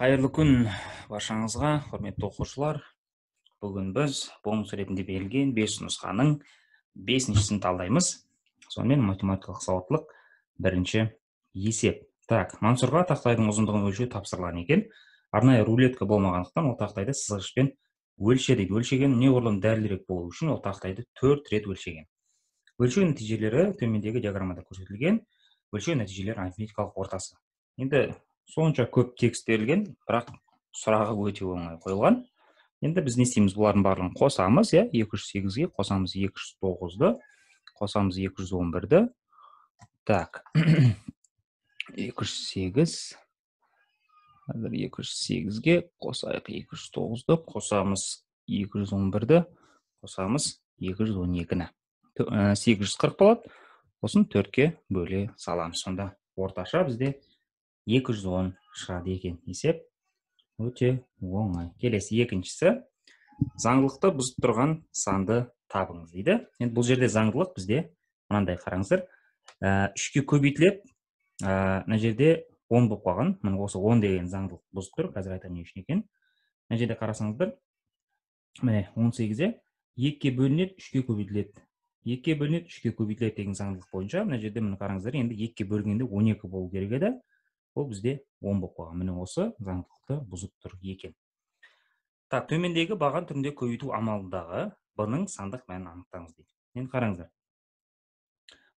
қайырлы күн баршаңызға құрметті оқушылар бүгін біз бонус ретінде берілген бес нұсқаның бесіншісін талдаймыз сонымен математикалық сауаттылық бірінші есеп так мансұрға тақтайдың ұзындығын өлшеу тапсырылған екен арнайы рулетка болмағандықтан ол тақтайды сызғышпен өлшедік өлшеген неғұрлым дәлірек болу үшін ол тақтайды төрт рет өлшеген өлшеу нәтижелері төмендегі диаграммада көрсетілген өлшеу нәтижелері арифметикалық ортасы енді сонша көп текст берілген бірақ сұрағы өте оңай қойылған енді біз не істейміз бұлардың барлығын қосамыз иә екі жүз сегізге қосамыз екі жүз тоғызды қосамыз екі жүз он бірді так екі жүз сегіз қазір екі жүз сегізге қосайық екі жүз тоғызды қосамыз екі жүз он бірді қосамыз екі жүз он екіні ә, сегіз жүз қырық болады сосын төртке бөле саламыз сонда орташа бізде 210 шығады екен есеп өте оңай келесі екіншісі заңдылықты бұзып тұрған санды табыңыз дейді енді бұл жерде заңдылық бізде мынандай қараңыздар ә, үшке көбейтіледі ә, мына жерде он болып қалған міне осы он деген заңдылық бұзып тұр қазір айтамын не үшін екен. мына жерде қарасаңыздар міне он сегізде екіге бөлінеді үшке көбейтіледі екіге бөлінеді үшке көбейтіледі деген заңдылық бойынша мына жерде міне қараңыздар енді екіге бөлгенде он екі болу керек еді ол бізде он болып қалған міне осы заңдылықты бұзып тұр екен так төмендегі баған түрінде көбейту амалындағы бұның ның сандық мәнін анықтаңыз дейді енді қараңыздар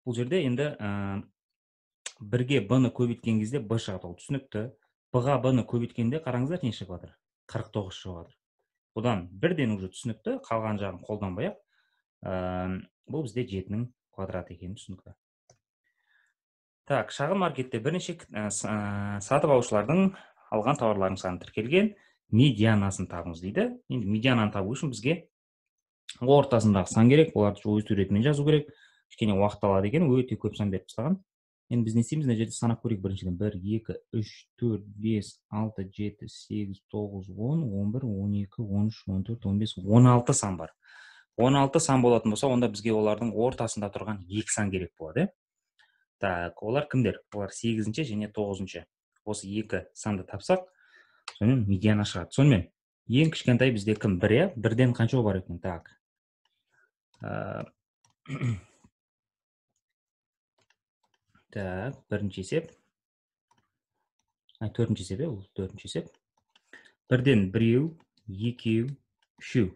бұл жерде енді ә, бірге б ны көбейткен кезде б шығады ол түсінікті b ға б ны көбейткенде қараңыздар не шығып жатыр қырық тоғыз шығып жатыр бұдан бірден уже түсінікті қалған жағын қолданбай ақ бұл бізде жетінің квадраты екені түсінікті так шағын маркетте бірнеше ә, ә, сатып алушылардың алған тауарларының саны тіркелген медианасын табыңыз дейді енді медиананы табу үшін бізге ортасындағы сан керек оларды өз суретімен жазу керек кішкене уақыт алады екен өте көп сан беріп тастаған енді біз не істейміз мына жерде санап көрейік біріншіден бір екі үш төрт бес алты жеті сегіз тоғыз он он бір он екі он үш он төрт он бес он алты сан бар он алты сан болатын болса онда бізге олардың ортасында тұрған екі сан керек болады так олар кімдер олар сегізінші және тоғызыншы осы екі санды тапсақ сонымен медиана шығады сонымен ең кішкентай бізде кім бір иә бірден қанша бар екен так так бірінші есеп төртінші есеп иә ол төртінші есеп бірден біреу екеу үшеу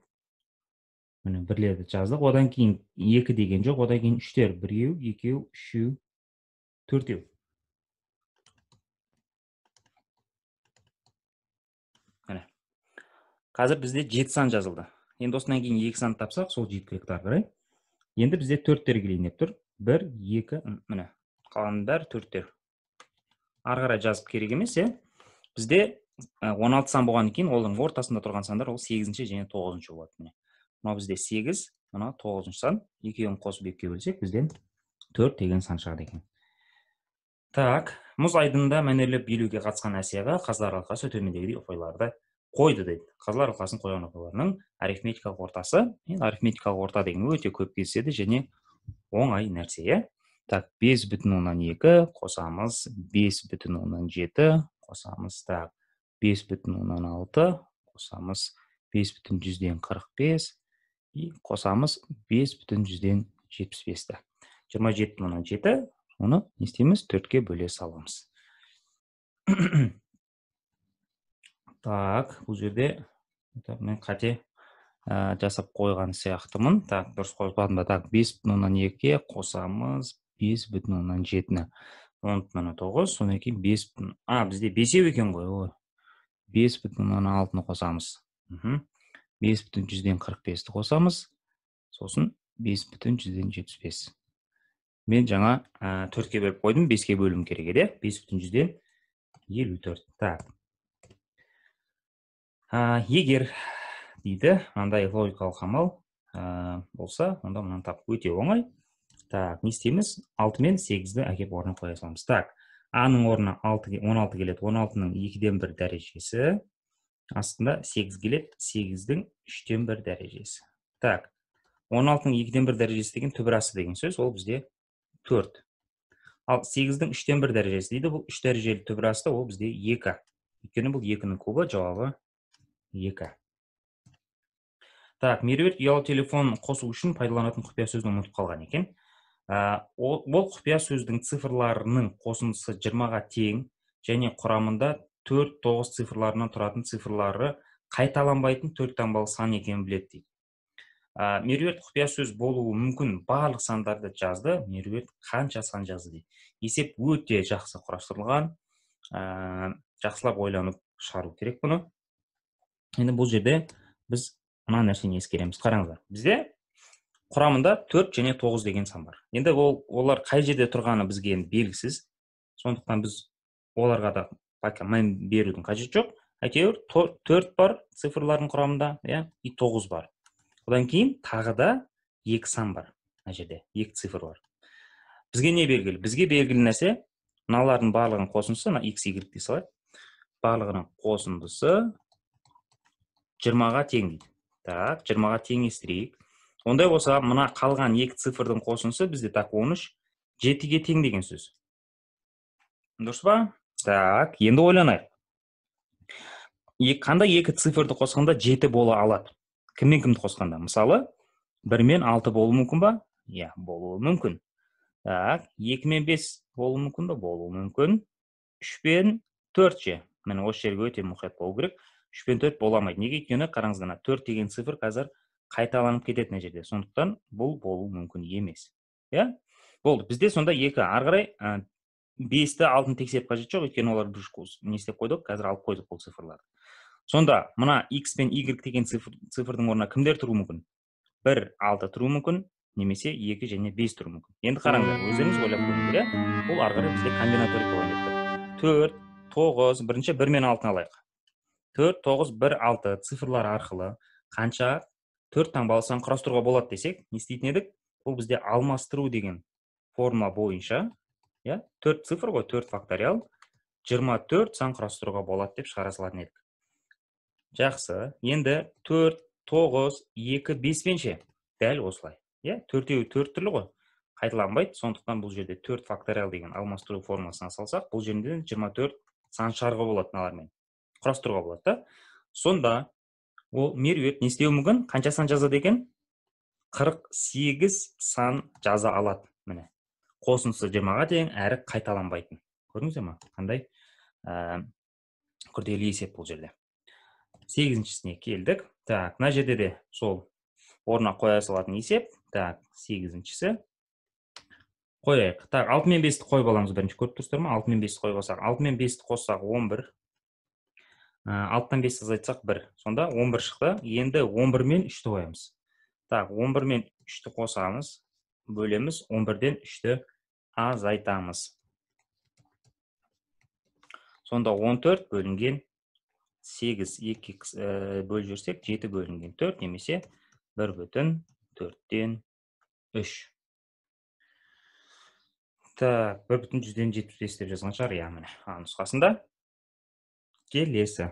міне бірлерді жаздық одан кейін екі деген жоқ одан кейін үштер біреу екеу үшеу төртеу міне қазір бізде жеті сан жазылды енді осыдан кейін екі санды тапсақ сол жеткілікті ары қарай енді бізде төрттер келейін деп тұр бір екі міне қалғанның бәрі төрттер ары қарай жазып керек емес иә бізде он алты сан болғаннан кейін оның ортасында тұрған сандар ол сегізінші және тоғызыншы болады міне мынау бізде сегіз мынау тоғызыншы сан екеуін қосып екіге бөлсек бізден төрт деген сан шығады екен так мұз айдынында мәнерлеп билеуге қатысқан әсияға қазылар алқасы төмендегідей ұпайларды қойды дейді қазылар алқасының қойған ұпайларының арифметикалық ортасы арифметикалық орта деген өте көп кездеседі және оңай нәрсе иә так бес бүтін оннан екі қосамыз бес бүтін оннан жеті қосамыз так бес бүтін оннан алты қосамыз бес бүтін жүзден қырық бес и қосамыз бес бүтін жүзден жетпіс бесті жиырма жеті бүтін оннан жеті оны не істейміз төртке бөле саламыз так бұл жерде мен қате ә, жасап қойған сияқтымын так дұрыс қоспадым ба так бес бүтін оннан екіге қосамыз бес бүтін оннан жетіні он бүтін оннан тоғыз содан кейін бес бүтін а бізде бесеу екен ғой ой бес бүтін оннан алтыны қосамыз мхм бес бүтін жүзден қырық бесті қосамыз сосын бес бүтін жүзден жетпіс бес мен жаңа ә, төртке бөліп қойдым беске бөлуім керек еді бес бүтін жүзден елу төрт так ә, егер дейді мынандай логикалық амал ә, болса онда мынаны тап өте оңай так не істейміз алты мен сегізді әкеліп орнына қоя саламыз так аның орнына алты он алты келеді он алтының екіден бір дәрежесі астында сегіз келеді сегіздің үштен бір дәрежесі так он алтының екіден бір дәрежесі деген түбір асы деген сөз ол бізде 4. Ал 8-дің 3-тен 1 дәрежесі дейді, бұл 3 дәрежелі түбір ол бізде 2. Екені бұл 2-нің кубы, жауабы 2. Так, Мерверт ялы телефон қосу үшін пайдаланатын құпия сөздің ұмытып қалған екен. Ол құпия сөздің цифрларының қосындысы 20-ға тейін, және құрамында 4-9 цифрларынан тұратын цифрлары қайталанбайтын 4-тан балы саны білетті ә, меруерт құпия сөз болуы мүмкін барлық сандарды жазды меруерт қанша сан жазды дейді есеп өте жақсы құрастырылған жақсылап ойланып шығару керек бұны енді бұл жерде біз мына нәрсені ескереміз қараңыздар бізде құрамында төрт және тоғыз деген сан бар енді ол олар қай жерде тұрғаны бізге енді белгісіз сондықтан біз оларға да пока мән берудің қажеті жоқ әйтеуір төрт бар цифрлардың құрамында иә и тоғыз бар одан кейін тағы да екі сан бар мына жерде екі цифр бар бізге не белгілі бізге белгілі нәрсе мыналардың барлығының қосындысы мына икс игрек дей салайық барлығының қосындысы жиырмаға тең дейді так жиырмаға теңестірейік ондай болса мына қалған екі цифрдың қосындысы бізде так он үш жетіге тең деген сөз дұрыс па так енді ойланайық қандай екі цифрды қосқанда жеті бола алады кіммен кімді қосқанда мысалы бір мен алты болуы мүмкін ба иә болуы мүмкін так екі мен бес болуы мүмкін ба болуы мүмкін үш пен төрт ше міне осы жерге өте мұқият болу керек үш пен төрт бола алмайды неге өйткені қараңыздар мына төрт деген цифр қазір қайталанып кетеді мына жерде сондықтан бұл болуы мүмкін емес иә болды бізде сонда екі ары қарай ә, бесті алтыны тексеріп қажеті жоқ өйткені олар бір не істеп қойдық қазір алып қойдық бұл цифрларды сонда мына x пен y деген цифр, цифрдың орнына кімдер тұруы мүмкін бір алты тұруы мүмкін немесе екі және бес тұруы мүмкін енді қараңыздар өздеріңіз ойлап көріңіздер иә бұл ары қарай бізде комбинаторика болып төрт тоғыз бірінші бір мен алтыны алайық төрт тоғыз бір алты цифрлар арқылы қанша төрт таңбалы сан құрастыруға болады десек не істейтін едік бұл бізде алмастыру деген формула бойынша иә төрт цифр ғой төрт факториал жиырма төрт сан құрастыруға болады деп шығара салатын едік жақсы енді төрт тоғыз екі беспен ше дәл осылай иә төртеуі төрт түрлі ғой қайталанбайды сондықтан бұл жерде төрт факториал деген алмастыру формуласына салсақ бұл жерде 24 сан шығаруға болады мыналармен құрастыруға болады да сонда ол меруерт не істеуі мүмкін қанша сан жазады екен 48 сан жаза алады міне қосындысы жиырмаға тең әрі қайталанбайтын көрдіңіздер ма қандай күрделі есеп бұл жерде сегізіншісіне келдік так мына жерде де сол орнына қоя салатын есеп так сегізіншісі қояйық так алты мен бесті қойып аламыз бірінші көріп тұрсыздар ма алты мен бесті қойып алсақ алты мен бесті қоссақ он бір ә, алтыдан бесті азайтсақ бір сонда он бір шықты енді он бір мен үшті қоямыз так он бір мен үшті қосамыз бөлеміз он бірден үшті азайтамыз сонда он төрт бөлінген 8 2 x бөл жүрсек 7 бөлінген 4 немесе 1 бүтін 4-тен 3. Так, 1 бүтін 100-ден 75 деп жазған шығар, я иә, мына. А нұсқасында келесі.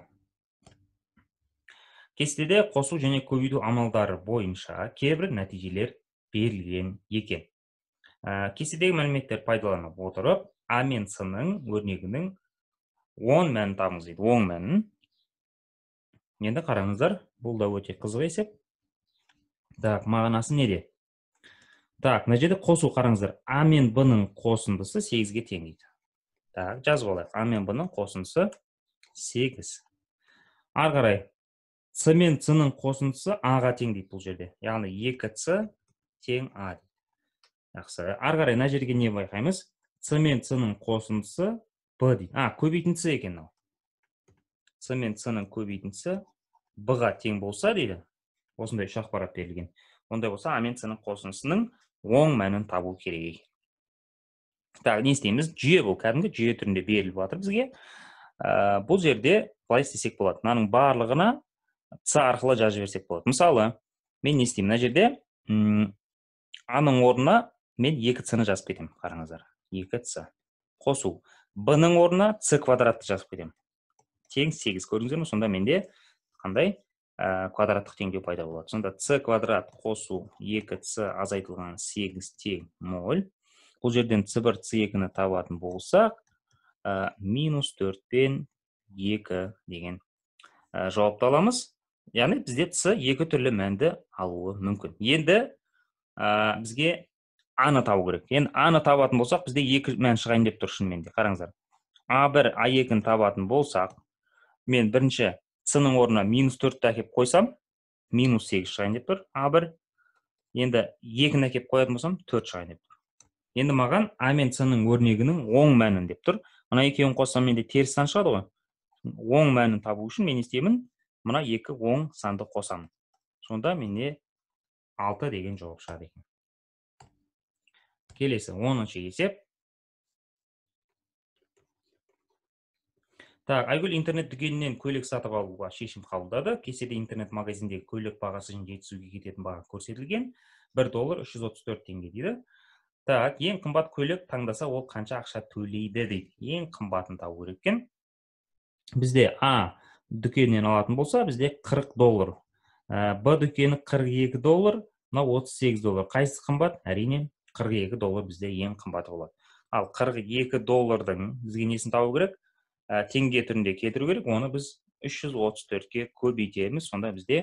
Кестеде қосу және көбейту амалдары бойынша кейбір нәтижелер берілген екен. А ә, кестедегі мәліметтер пайдаланып отырып, А мен С-ның өрнегінің 10 мәнін табыңыз дейді. 10 мәнін енді қараңыздар бұл да өте қызық есеп так мағынасы неде так мына жерде қосу қараңыздар а мен б ның қосындысы сегізге тең дейді так жазып алайық а мен б ның қосындысы сегіз ары қарай с мен с ның қосындысы а ға тең дейді бұл жерде яғни екі с тең а жақсы ары қарай мына жерге не байқаймыз с мен с ның қосындысы б дейді а көбейтін екен мынау с мен с ның көбейтіндісі б ға тең болса дейді осындай үш ақпарат берілген ондай болса а мен с ның қосындысының оң мәнін табу керек екен так не істейміз жүйе бұл кәдімгі жүйе түрінде беріліп жатыр бізге э, бұл жерде былай істесек болады мынаның барлығына ц арқылы жазып жіберсек болады мысалы мен не істеймін мына жерде аның орнына мен екі цны жазып кетемін қараңыздар екі ц қосу б ның орнына квадратты жазып кетемін тең сегіз көрдіңіздер ма сонда менде қандай ә, квадраттық теңдеу пайда болады сонда c квадрат қосу екі c азайтылған 8 тең 0 бұл жерден c бір c екіні табатын болсақ ә, минус пен екі деген ә, жауапты аламыз яғни бізде c екі түрлі мәнді алуы мүмкін енді ә, бізге аны табу керек енді аны табатын болсақ бізде екі мән шығайын деп тұр шынымен де қараңыздар а бір а екіні табатын болсақ мен бірінші с ның орнына минус төртті әкеліп қойсам минус сегіз шығайын деп тұр а бір енді екіні әкеліп қоятын болсам төрт шығайын деп тұр енді маған а мен с ның өрнегінің оң мәнін деп тұр мына екеуін қоссам менде теріс сан шығады ғой оң мәнін табу үшін мен не істеймін мына екі оң санды қосамын сонда менде алты деген жауап шығады екен келесі оныншы есеп так айгүл интернет дүкенінен көйлек сатып алуға шешім қабылдады кеседе интернет магазиндегі көйлек бағасы жетісуге кететін баға көрсетілген бір доллар үш жүз отыз төрт теңге дейді так ең қымбат көйлек таңдаса ол қанша ақша төлейді дейді ең қымбатын табу керек екен бізде а дүкеннен алатын болса бізде қырық доллар ә, б дүкені 42 доллар мынау 38 доллар қайсысы қымбат әрине екі доллар бізде ең қымбаты болады ал екі доллардың бізге несін табу керек ә, теңге түрінде кетіру керек оны біз 334-ке көбейтеміз сонда бізде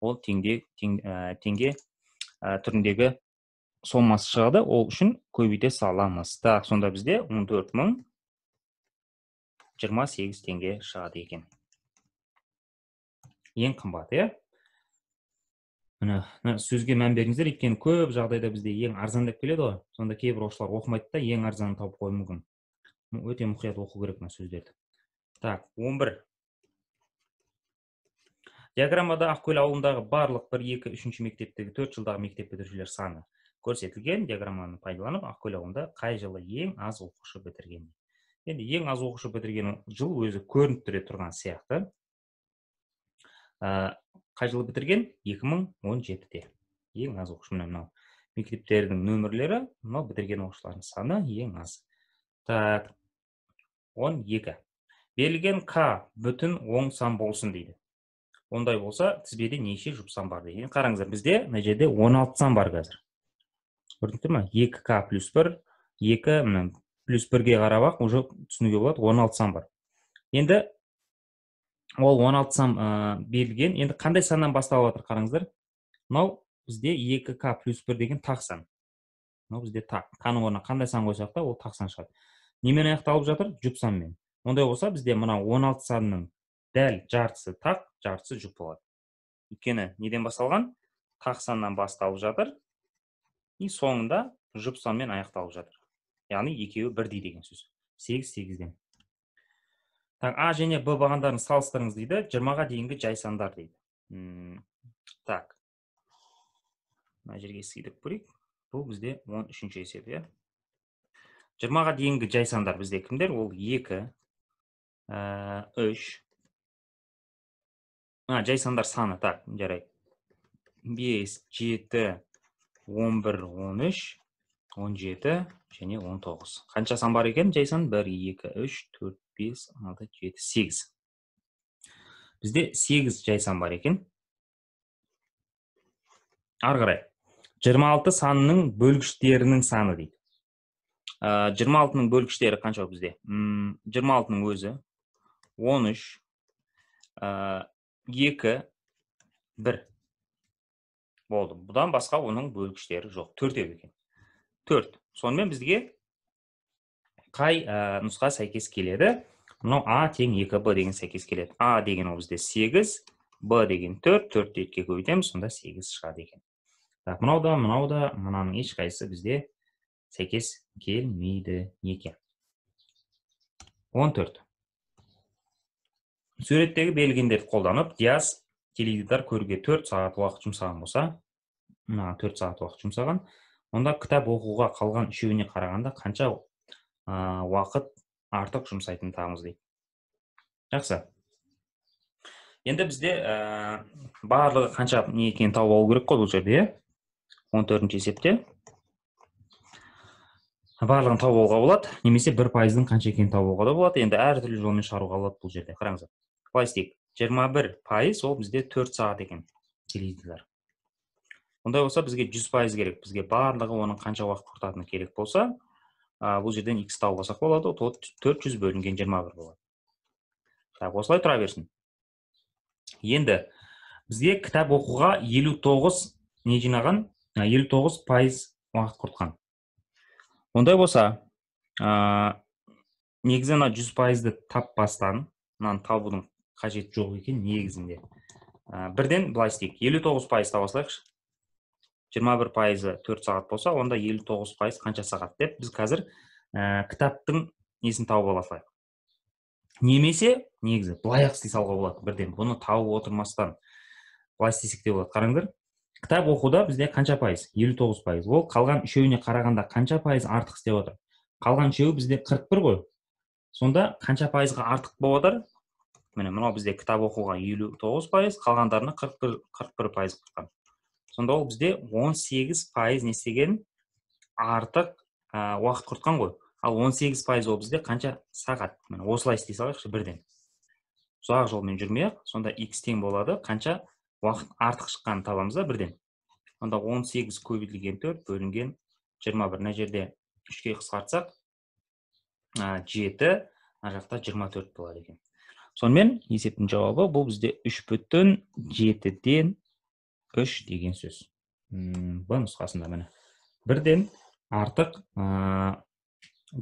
ол теңге теңге ә, түріндегі сомасы шығады ол үшін көбейте саламыз так сонда бізде 14 мың теңге шығады екен ең қымбат иә міне сөзге мән беріңіздер өйткені көп жағдайда бізде ең деп келеді ғой сонда кейбір оқушылар оқымайды да ең арзанын тауып қоюы мүмкін өте мұқият оқу керек мына сөздерді так 11 бір диаграммада ақкөл ауылындағы барлық бір екі үшінші мектептегі төрт жылдағы мектеп бітірушілер саны көрсетілген диаграмманы пайдаланып ақкөл ауылында қай жылы ең аз оқушы бітірген енді ең аз оқушы бітірген жыл өзі көрініп тұре тұрған сияқты ә, қай жылы бітірген 2017-те ең аз оқушы міне мынау мектептердің нөмірлері мынау бітірген оқушылардың саны ең аз так 12 берілген к бүтін оң сан болсын дейді ондай болса тізбеде неше жұп сан бар дейді қараңыздар бізде мына жерде 16 сан бар қазір көрдіңіздер ма екі к плюс бір екі міне плюс бірге қарап ақ уже түсінуге болады 16 сан бар енді ол 16 сан берілген енді қандай саннан басталып жатыр қараңыздар мынау бізде 2к плюс бір деген тақ сан мынау бізде тақ таның қандай сан қойсақ та ол тақ сан шығады немен аяқталып жатыр жұп санмен ондай болса бізде мына 16 санның дәл жартысы тақ жартысы жұп болады өйткені неден басталған тақ саннан басталып жатыр и соңында жұп санмен аяқталып жатыр яғни екеуі бірдей деген сөз сегіз сегізден так а және б бағандарын салыстырыңыз дейді жиырмаға дейінгі жай сандар дейді М так мына жерге сыйдырып көрейік бұл бізде он үшінші есеп иә жиырмаға дейінгі жай сандар бізде кімдер ол екі është а JSON-дар саны. Так, жарайды. 5, 7, 11, 13, 17 және 19. Қанша сан бар екен? JSON 1, 2, 3, 4, 5, 6, 7, 8. Бізде 8 жай сан бар екен. Арғырай, 26 санының бөлгіштерінің саны дейді. 26-ның бөлгіштері қанша бізде? 26-ның өзі он үш екі бір болды бұдан басқа оның бөлгіштері жоқ төртеу екен төрт сонымен бізге қай ә, нұсқа сәйкес келеді мынау а тең екі б деген сәйкес келеді а деген ол бізде сегіз б деген төрт төртті екіге көбейтеміз сонда сегіз шығады екен так мынау да мынау да мынаның ешқайсысы бізде сәйкес келмейді екен он төрт суреттегі белгендерді қолданып диас теледидар көруге төрт сағат уақыт жұмсаған болса мына төрт сағат уақыт жұмсаған онда кітап оқуға қалған үшеуіне қарағанда қанша уақыт артық жұмсайтынын табамыз дейді жақсы енді бізде ә, барлығы қанша не екенін тауып алу керек қой бұл жерде иә он төртінші есепте барлығын тауып алуға болады немесе бір пайыздың қанша екенін тауып алуға да болады енді әртүрлі жолмен шығаруға болады бұл жерде қараңыздар былай істейік жиырма бір пайыз ол бізде төрт сағат екен теледидар ондай болса бізге жүз пайыз керек бізге барлығы оның қанша уақыт құртатыны керек болса ә, бұл жерден икс тауып алсақ болады ол төрт жүз бөлінген жиырма бір болады так осылай тұра берсін енді бізге кітап оқуға елу тоғыз не жинаған елу тоғыз пайыз уақыт құртқан ондай болса ә, негізі мына жүз пайызды таппастан мынаны табудың қажет жоқ екен негізінде ә, бірден былай істейік елу тоғыз таба алсайықшы жиырма бір пайызы төрт сағат болса онда елу тоғыз пайыз қанша сағат деп біз қазір ә, кітаптың несін тауып ала салайық немесе негізі былай ақ істей салуға болады бірден бұны тауып отырмастан былай істесек те болады қараңыздар кітап оқуда бізде қанша пайыз елу тоғыз пайыз ол қалған үшеуіне қарағанда қанша пайыз артық істеп отыр қалған үшеуі бізде қырық бір ғой сонда қанша пайызға артық болып жатыр міне мынау бізде кітап оқуға елу тоғыз пайыз қалғандарына қырық бір пайыз құртқан сонда ол бізде он сегіз пайыз не істеген артық ә, уақыт құртқан ғой ал он сегіз пайыз ол бізде қанша сағат міне осылай істей салайықшы бірден ұзақ жолмен жүрмей ақ сонда x тең болады қанша уақыт артық шыққанын табамыз да бірден онда 18 көбейтілген төрт, бөлінген 21 мына жерде үшке қысқартсақ жеті мына жақта төрт болады екен сонымен есептің жауабы бұл бізде үш бүтін жетіден үш деген сөз Бұл б нұсқасында міне бірден артық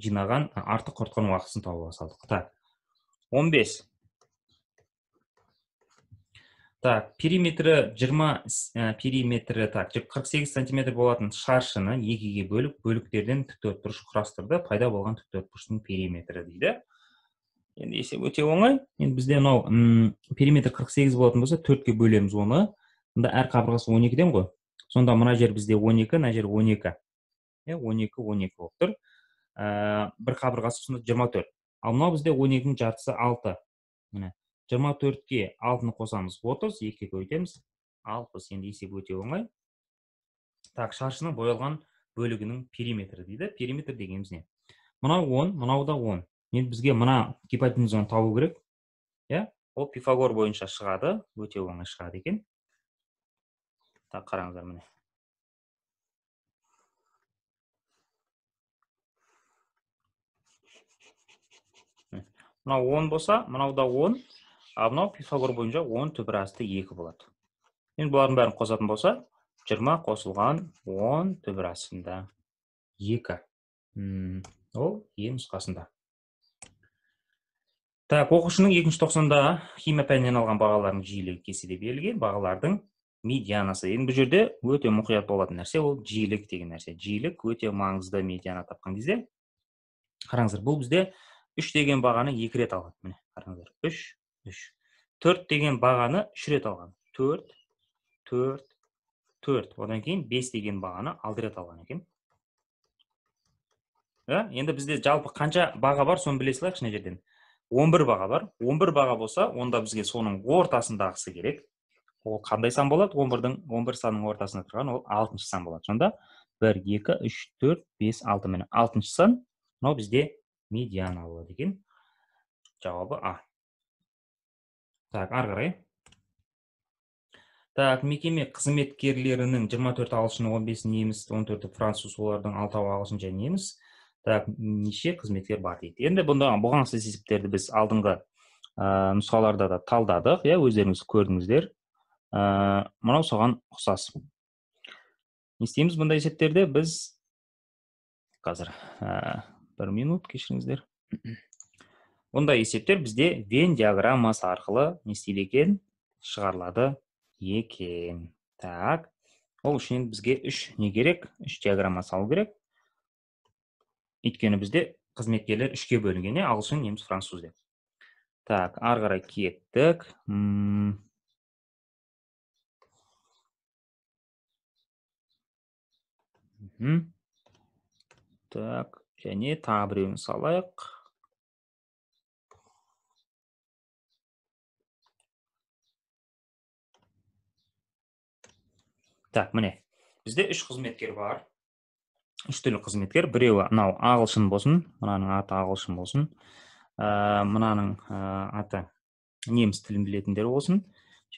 жинаған артық құртқан уақытысын тауып салдық так он бес так периметрі жиырма э, периметрі так қырық сегіз сантиметр болатын шаршыны екіге бөліп бөліктерден тіктөртбұрыш құрастырды пайда болған тіктөртбұрыштың периметрі дейді енді есеп өте оңай енді бізде мынау периметр 48 болатын болса ке бөлеміз оны мында әр қабырғасы 12-ден ғой сонда мына жер бізде 12 мына жер 12 иә 12 12 болып тұр ә, бір қабырғасы сонда 24 ал мынау бізде 12-нің жартысы 6 міне 24-ке 6-ны қосамыз 30 2-ге көбейтеміз 60 енді есеп өте оңай так шаршының боялған бөлігінің периметрі дейді периметр дегеніміз не мынау 10 мынау да 10 енді бізге мына гипотенузаны табу керек иә ол пифагор бойынша шығады өте оңай шығады екен так қараңыздар міне мынау он болса мынау да он ал мынау пифагор бойынша он түбір асты екі болады енді бұлардың бәрін қосатын болса жиырма қосылған он түбір астында екі ол е нұсқасында так оқушының екінші тоқсанда химия пәнінен алған бағаларының жиілігі кестеде берілген бағалардың медианасы енді бұл жерде өте мұқият болатын нәрсе ол жиілік деген нәрсе жиілік өте маңызды медиана тапқан кезде қараңыздар бұл бізде үш деген бағаны екі рет алған міне қараңыздар үш үш төрт деген бағаны үш рет алған төрт төрт төрт одан кейін бес деген бағаны алты рет алған екен иә енді бізде жалпы қанша баға бар соны біле салайықшы мына жерден 11 баға бар 11 баға болса онда бізге соның ортасындағысы керек ол қандай сан болады 11-дің 11 санның ортасында тұрған ол алтыншы сан болады сонда 1, 2, 3, 4, 5, 6 міне алтыншы сан мынау бізде медиана болады екен жауабы а так ары так мекеме қызметкерлерінің 24 ағылшын 15 неміс 14 француз олардың алтауы ағылшын және неміс так неше қызметкер бар дейді енді бұнда ұқсас есептерді біз алдыңғы ә, нұсқаларда да талдадық иә өздеріңіз көрдіңіздер ә, мынау соған ұқсас не істейміз бұндай есептерде біз қазір ә, бір минут кешіріңіздер бұндай есептер бізде вен диаграммасы арқылы не істейді екен шығарылады екен так ол үшін бізге үш не керек үш диаграмма салу керек өйткені бізде қызметкерлер үшке бөлінген иә ағылшын неміс француз деп так ары қарай кеттік так және тағы біреуін салайық так міне бізде үш қызметкер бар үш түрлі қызметкер біреуі мынау ағылшын болсын мынаның аты ағылшын болсын ә, мынаның ә, аты неміс тілін білетіндер болсын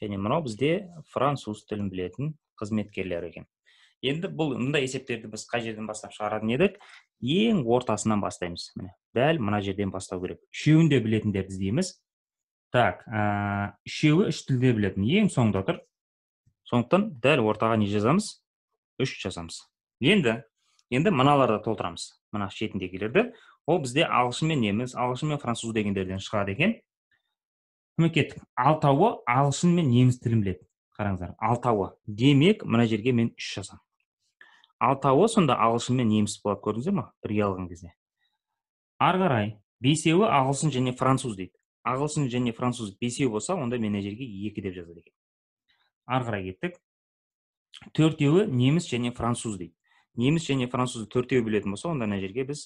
және мынау бізде француз тілін білетін қызметкерлер екен енді бұл мындай есептерді біз қай жерден бастап шығаратын едік ең ортасынан бастаймыз міне дәл мына жерден бастау керек үшеуін де білетіндерді іздейміз так ә, үшеуі үш тілде білетін ең соңда тұр сондықтан дәл ортаға не жазамыз үш жазамыз енді енді мыналарды толтырамыз мына шетіндегілерді ол бізде ағылшын мен неміс ағылшын мен француз дегендерден шығады екен көмекке кеттік алтауы ағылшын мен неміс тілін біледі қараңыздар алтауы демек мына жерге мен үш жазамын алтауы сонда ағылшын мен неміс болады көрдіңіздер ма бірге алған кезде ары қарай бесеуі ағылшын және француз дейді ағылшын және француз бесеу болса онда мен мына жерге екі деп жазады екен ары қарай кеттік төртеуі неміс және француз дейді неміс және французды төртеу білетін болса онда мына жерге біз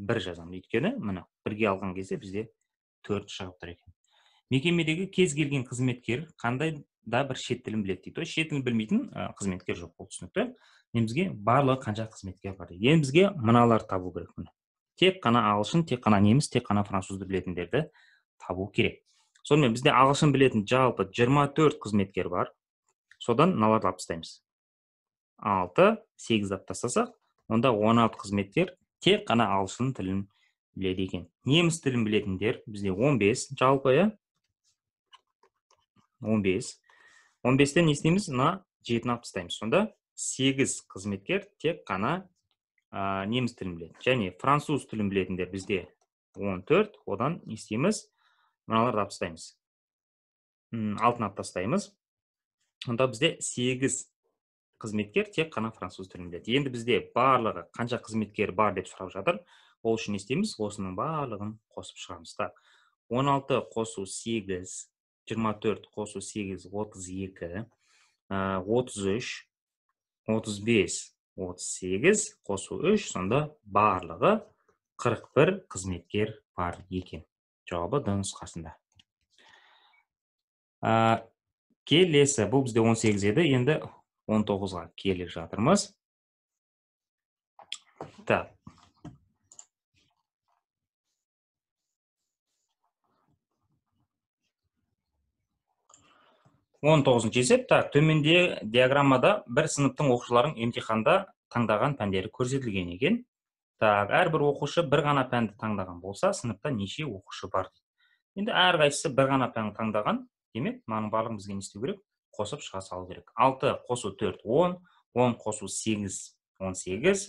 бір жазамыз өйткені міне бірге алған кезде бізде төрт шығып тұр екен мекемедегі кез келген қызметкер қандай да бір шет тілін біледі дейді то шет тілін білмейтін қызметкер жоқ ол түсінікті бізге барлығы қанша қызметкер бар енді бізге мыналарды табу керек міне тек қана ағылшын тек қана неміс тек қана французды білетіндерді табу керек сонымен бізде ағылшын білетін жалпы 24 қызметкер бар содан мыналарды алып тастаймыз алты сегіз зат тастасақ онда он алты қызметкер тек қана ағылшын тілін біледі екен неміс тілін білетіндер бізде 15 жалпы иә он бес он тен не істейміз мына жетіні алып тастаймыз сонда сегіз қызметкер тек қана ә, неміс тілін біледі және француз тілін білетіндер бізде 14 одан не істейміз мыналарды алып тастаймыз алтын алып тастаймыз онда бізде сегіз қызметкер тек қана француз тілін енді бізде барлығы қанша қызметкер бар деп сұрап жатыр ол үшін не істейміз осының барлығын қосып шығарамыз 16 қосу 8 24 қосу 8 32 33 35 38 қосу 3 сонда барлығы 41 қызметкер бар екен жауабы д нұсқасында ә, келесі бұл бізде 18 еді енді 19-ға келе жатырмыз так он тоғызыншы есеп так төменде диаграммада бір сыныптың оқушыларының емтиханда таңдаған пәндері көрсетілген екен так әрбір оқушы бір ғана пәнді таңдаған болса сыныпта неше оқушы бар Енді енді әрқайсысы бір ғана пәнді таңдаған демек мынаның барлығын бізге не істеу керек қосып шыға салу керек 6 қосу 4 10 10 қосу 8 18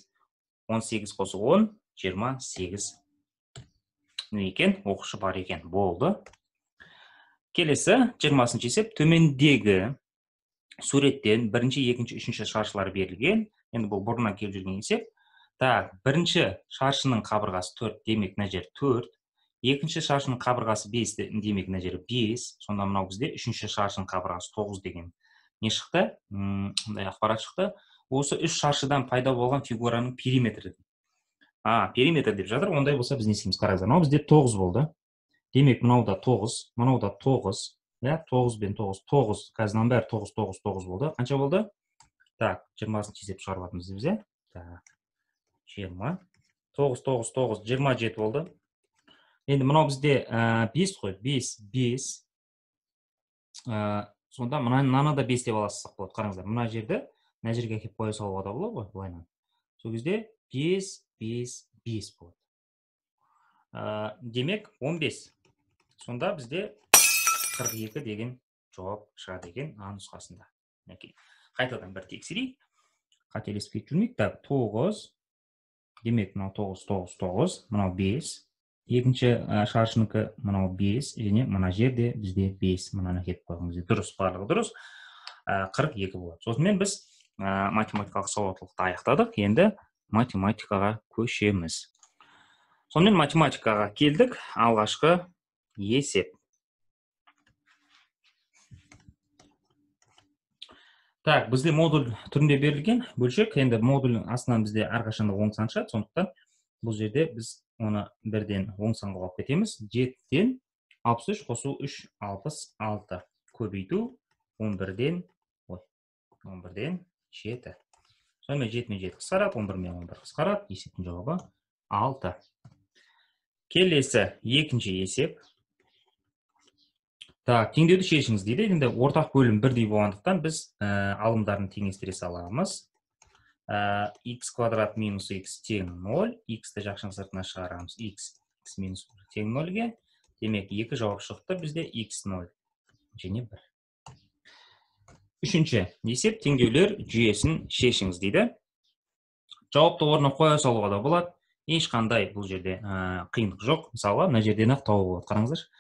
18 қосу 10 28 Ну екен оқушы бар екен болды Келесі 20-сын есеп, төмендегі суреттен бірінші, екінші, үшінші шаршылар берілген Енді бұл бұрынан кел жүрген есеп Так, бірінші шаршының қабырғасы 4 демек нәжер екінші шаршының қабырғасы бес демек мына жері бес сонда мынау бізде үшінші шаршының қабырғасы тоғыз деген не шықты мындай ақпарат шықты осы үш шаршыдан пайда болған фигураның периметрі а периметр деп жатыр ондай болса біз не істейміз қараңыздар мынау бізде тоғыз болды демек мынау да тоғыз мынау да тоғыз иә тоғыз бен тоғыз тоғыз қазір мынаның бәрі тоғыз тоғыз тоғыз болды қанша болды так жиырмасын тездеп шығарып жатырмыз біз иә так жиырма тоғыз тоғыз тоғыз жиырма жеті болды Енді мұнау бізде 5 ә, қой, 5, 5. Ә, сонда мұнаны да 5 деп аласы сақ болады, қараңыздар. Мұна жерді, мұна жерге кеп қойы сау болады болады болады болады. Сон кезде 5, 5, 5 болады. Демек 15. Сонда бізде 42 деген жоап шыға деген аң ұсқасында. Қайтадан бір тек қателесіп Қателес пейт жүрмейді. 9, демек мұна 9, 9, 9, мұна 5 екінші ә, шаршынікі мынау бес және мына жерде бізде бес мынаны әкеліп кезде дұрыс барлығы дұрыс қырық екі болады сонымен біз ә, математикалық сауаттылықты аяқтадық енді математикаға көшеміз сонымен математикаға келдік алғашқы есеп так бізде модуль түрінде берілген бөлшек енді модуль астынан бізде әрқашанда оң сан сондықтан бұл жерде біз оны бірден оң санға алып кетеміз жетіден алпыс үш қосу үш алпыс алты көбейту он бірден ой он бірден жеті сонымен жеті мен жеті қысқарады он бір мен он бір қысқарады есептің жауабы алты келесі екінші есеп так теңдеуді шешіңіз дейді енді ортақ бөлім бірдей болғандықтан біз ә, алымдарын теңестіре саламыз ә, э, x квадрат минус x тең 0 x ты жақтың сыртына шығарамыз x, минус 1 тең 0-ге демек екі жауап шықты бізде x 0 және 1 үшінші есеп теңдеулер жүйесін шешіңіз дейді жауапты орнына қоя салуға да болады ешқандай бұл жерде э, қиындық жоқ мысалы мына жерден ақ тауып болады қараңыздаршы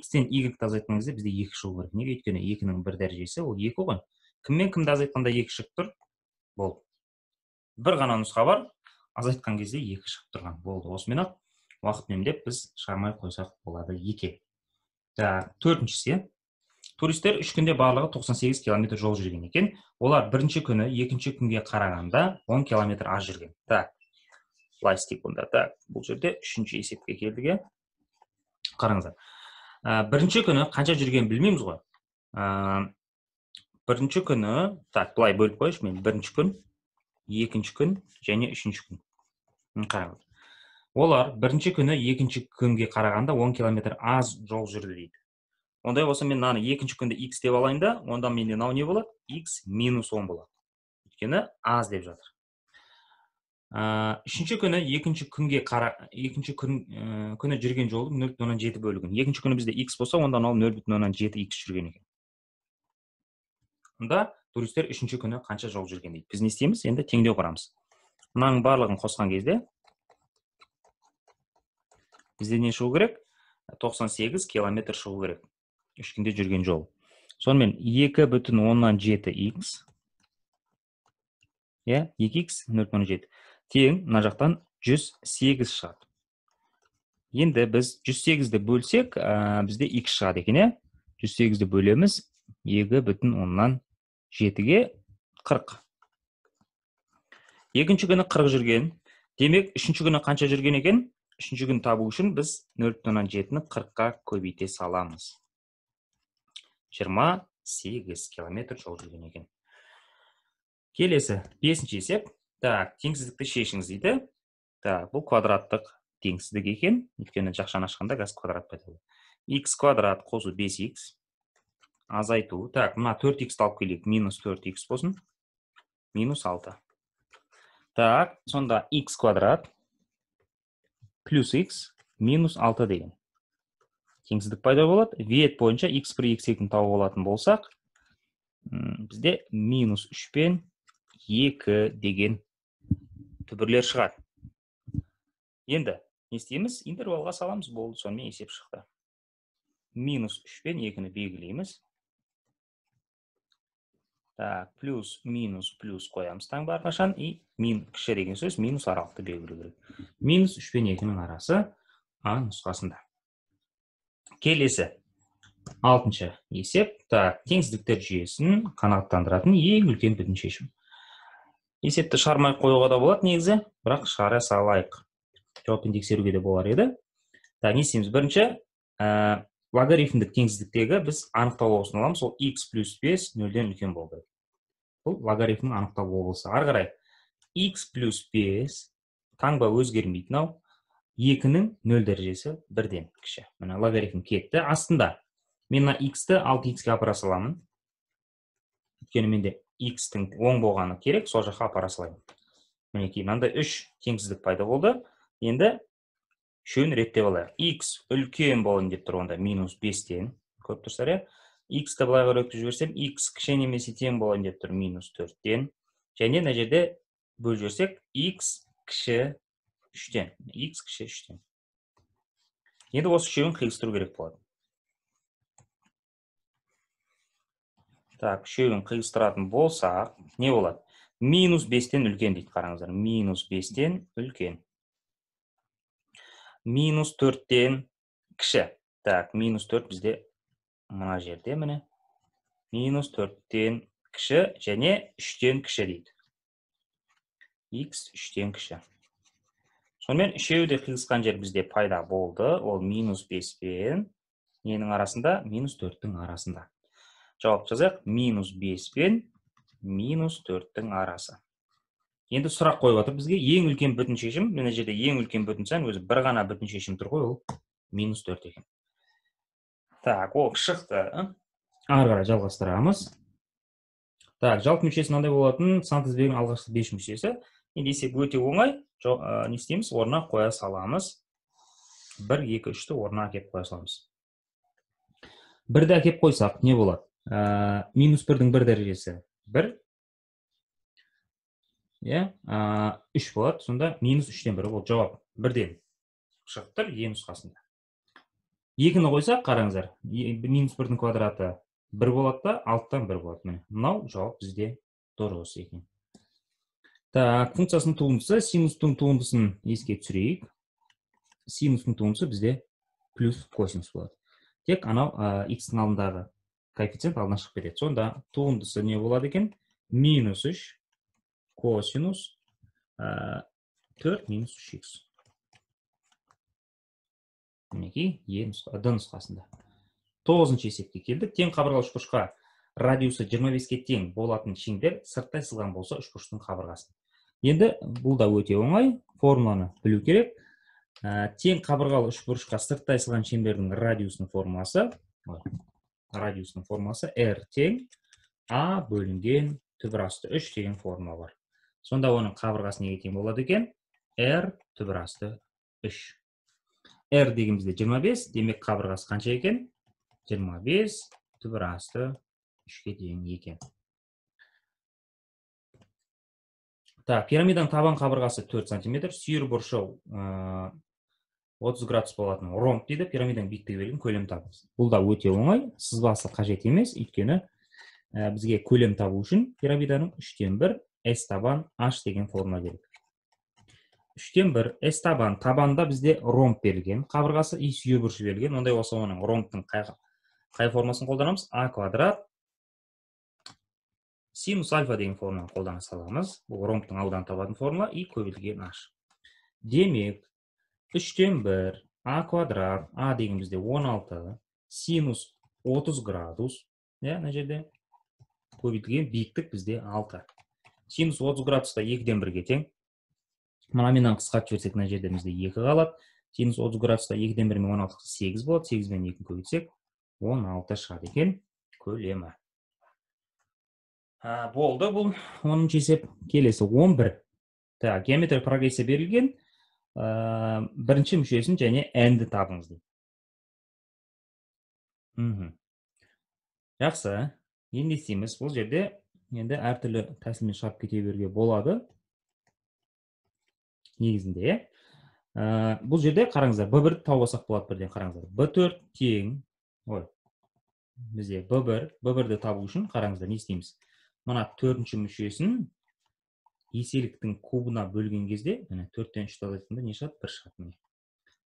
x-тен y-ті азайтқан кезде бізде 2 шығу керек неге өйткені нің 1 дәрежесі ол 2 ғой кіммен кімді азайтқанда екі шығып тұр болды бір ғана нұсқа бар азайтқан кезде екі шығып тұрған болды осымен ақ уақыт үнемдеп біз шығармай қойсақ болады екен так төртіншісі иә туристер үш күнде барлығы 98 километр жол жүрген екен олар бірінші күні екінші күнге қарағанда 10 километр аз жүрген так былай істейік онда так бұл жерде үшінші есепке келдік иә қараңыздар ә, бірінші күні қанша жүрген білмейміз ғой ә, бірінші күні так былай бөліп қояйыншы мен бірінші күн екінші күн және үшінші күн қараңыз олар бірінші күні екінші күнге қарағанда 10 километр аз жол жүрді дейді ондай болса мен мынаны екінші күнді x деп алайын да онда менде мынау не болады x минус он болады өйткені аз деп жатыр үшінші күні екінші күнге қара екінші күн э, күні жүрген жолдың нөл бүтін оннан жеті бөлігін екінші күні бізде x болса онда мынау нөл бүтін оннан жеті икс жүрген екен да туристер үшінші күні қанша жол жүрген дейді біз не істейміз енді теңдеу құрамыз мынаның барлығын қосқан кезде бізде не шығу керек 98 километр шығу керек үш күнде жүрген жол сонымен екі бүтін оннан жеті икс иә екі икс нөл бүтін жеті тең мына жақтан жүз сегіз шығады енді біз 108 сегізді бөлсек ә, бізде икс шығады екен иә 108 сегізді бөлеміз екі бүтін оннан жетіге қырық екінші күні қырық жүрген демек үшінші күні қанша жүрген екен үшінші күн табу үшін біз нөл бүтін оннан жетіні қырыққа көбейте саламыз жиырма сегіз километр жол жүрген екен келесі бесінші есеп так теңсіздікті шешіңіз дейді так бұл квадраттық теңсіздік екен өйткені жақшаны ашқанда қазір квадрат пайда болады x квадрат қосу бес x азайту так мына төрт x алып келейік минус төрт икс болсын минус алты так сонда x квадрат плюс x, минус алты деген теңсіздік пайда болады вет бойынша x бір x екіні тауып алатын болсақ бізде минус үш пен екі деген түбірлер шығады енді не істейміз интервалға саламыз болды сонымен есеп шықты минус үш пен екіні белгілейміз Так, плюс, минус, плюс қоямыз таңба қашан и мин кіші деген сөз минус аралықты белгілеу керек минус үш пен екінің арасы а нұсқасында келесі алтыншы есеп так теңсіздіктер жүйесін қанағаттандыратын ең үлкен бүтін шешім есепті шығармай қоюға да болады негізі бірақ шығара салайық жауаппен тексеруге де болар еді так не істейміз бірінші э, логарифмдік теңсіздіктегі біз анықтау облысын аламыз ол x плюс бес нөлден үлкен болды. бұл логарифмнің анықтау облысы ары қарай x плюс бес таңба өзгермейтін ау екінің нөл дәрежесі бірден кіші міне логарифм кетті астында мен мына x-ті алты x ке апара саламын өйткені менде x-тің оң болғаны керек сол жаққа апара салайын мінекей мынандай үш теңсіздік пайда болды енді үшеуін реттеп алайық x үлкен болайын деп тұр онда минус бестен көріп тұрсыздар иә x-ті былай қарай өткізіп жіберсем x кіші немесе тең болайын деп тұр минус төрттен және мына жерде бөліп жіберсек x кіші үштен x кіші үштен енді осы үшеуін қиыстыру керек болады так үшеуін қиыстыратын болсақ не болады минус бестен үлкен дейді қараңыздар минус бестен үлкен минус 4-тен кіші. Так, 4 бізде мұна жерде мені. 4-тен кіші және 3-тен кіші дейді. X 3-тен кіші. Сонымен, үшеуде қиылысқан жер бізде пайда болды. Ол минус 5 пен Ненің арасында? Минус 4-тің арасында. Жауап жазық, минус 5 пен минус 4-тің арасы енді сұрақ қойып жатыр бізге ең үлкен бүтін шешім мына жерде ең үлкен бүтін сан өзі бір ғана бүтін шешім тұр ғой ол минус төрт екен так ол шықты ары қарай жалғастырамыз так жалпы мүшесі мынандай болатын сан тізбегінің алғашқы бес мүшесі енді есеп өте оңай ә, не істейміз орнына қоя саламыз бір екі үшті орнына әкеліп қоя саламыз бірді әкеліп қойсақ не болады ә, минус бірдің бір дәрежесі бір иә үш болады сонда минус үштен бір ол жауап бірден шығып тұр е нұсқасында екіні қойсақ қараңыздар минус бірдің квадраты бір болады да алтыдан бір болады міне мынау жауап бізде дұры осы екен так функциясының туындысы синустың туындысын еске түсірейік синустың туындысы бізде плюс косинус болады тек анау икстің алдындағы коэффициент алдынан шығып кетеді сонда туындысы не болады екен минус үш косинус 4 э, минус 3х мінекей е д нұсқасында тоғызыншы есепке келдік тең қабырғалы үшбұрышқа радиусы 25-ке тең болатын шеңбер сырттай сылған болса үшбұрыштың қабырғасын енді бұл да өте оңай формуланы білу керек ә, тең қабырғалы үшбұрышқа сырттай сылған шеңбердің радиусының формуласы радиусының формуласы r тең а бөлінген түбірасты үш деген формула бар сонда оның қабырғасы неге тең болады екен r түбір асты үш r дегенімізде 25 демек қабырғасы қанша екен 25 түбір асты үшке тең екен так пирамиданың табан қабырғасы 4 сантиметр сүйір бұрышы отыз 30 градус болатын ромб дейді пирамиданың биіктігі белгін көлем табыңыз бұл да өте оңай сызбасы қажет емес өйткені бізге көлем табу үшін пирамиданың үштен бір s табан h деген формула керек үштен бір с табан табанда бізде ромб берілген қабырғасы и сүйе бұрышы берілген ондай болса оның ромбтың қай, қай формасын қолданамыз а квадрат синус альфа деген формуланы қолдана саламыз бұл ромбтың ауданын табатын формула и көбейтілген h демек үштен бір а квадрат а деген бізде 16 синус 30 градус иә мына жерде көбейтілген биіктік бізде 6 синус отыз градуста екіден бірге тең мынаменен қысқартып жіберсек мына жерде бізде екі қалады синус отыз градуста екіден бірмен он алты сегіз болады бен екіні көбейтсек он алты шығады екен көлемі ә, болды бұл оныншы есеп келесі он бір так геометрия прогрессия берілген ә, бірінші мүшесін және әнді табыңыз дейді жақсы енді не істейміз бұл жерде енді әртүрлі тәсілмен шығарып кете беруге болады негізінде иә ә, бұл жерде қараңыздар б бірді тауып алсақ болады бірден қараңыздар б төрт тең ой бізде б бір б бірді табу үшін қараңыздар не істейміз мына төртінші мүшесін еселіктің кубына бөлген кезде міне төрттен үшті азайтқанда не шығады бір шығады міне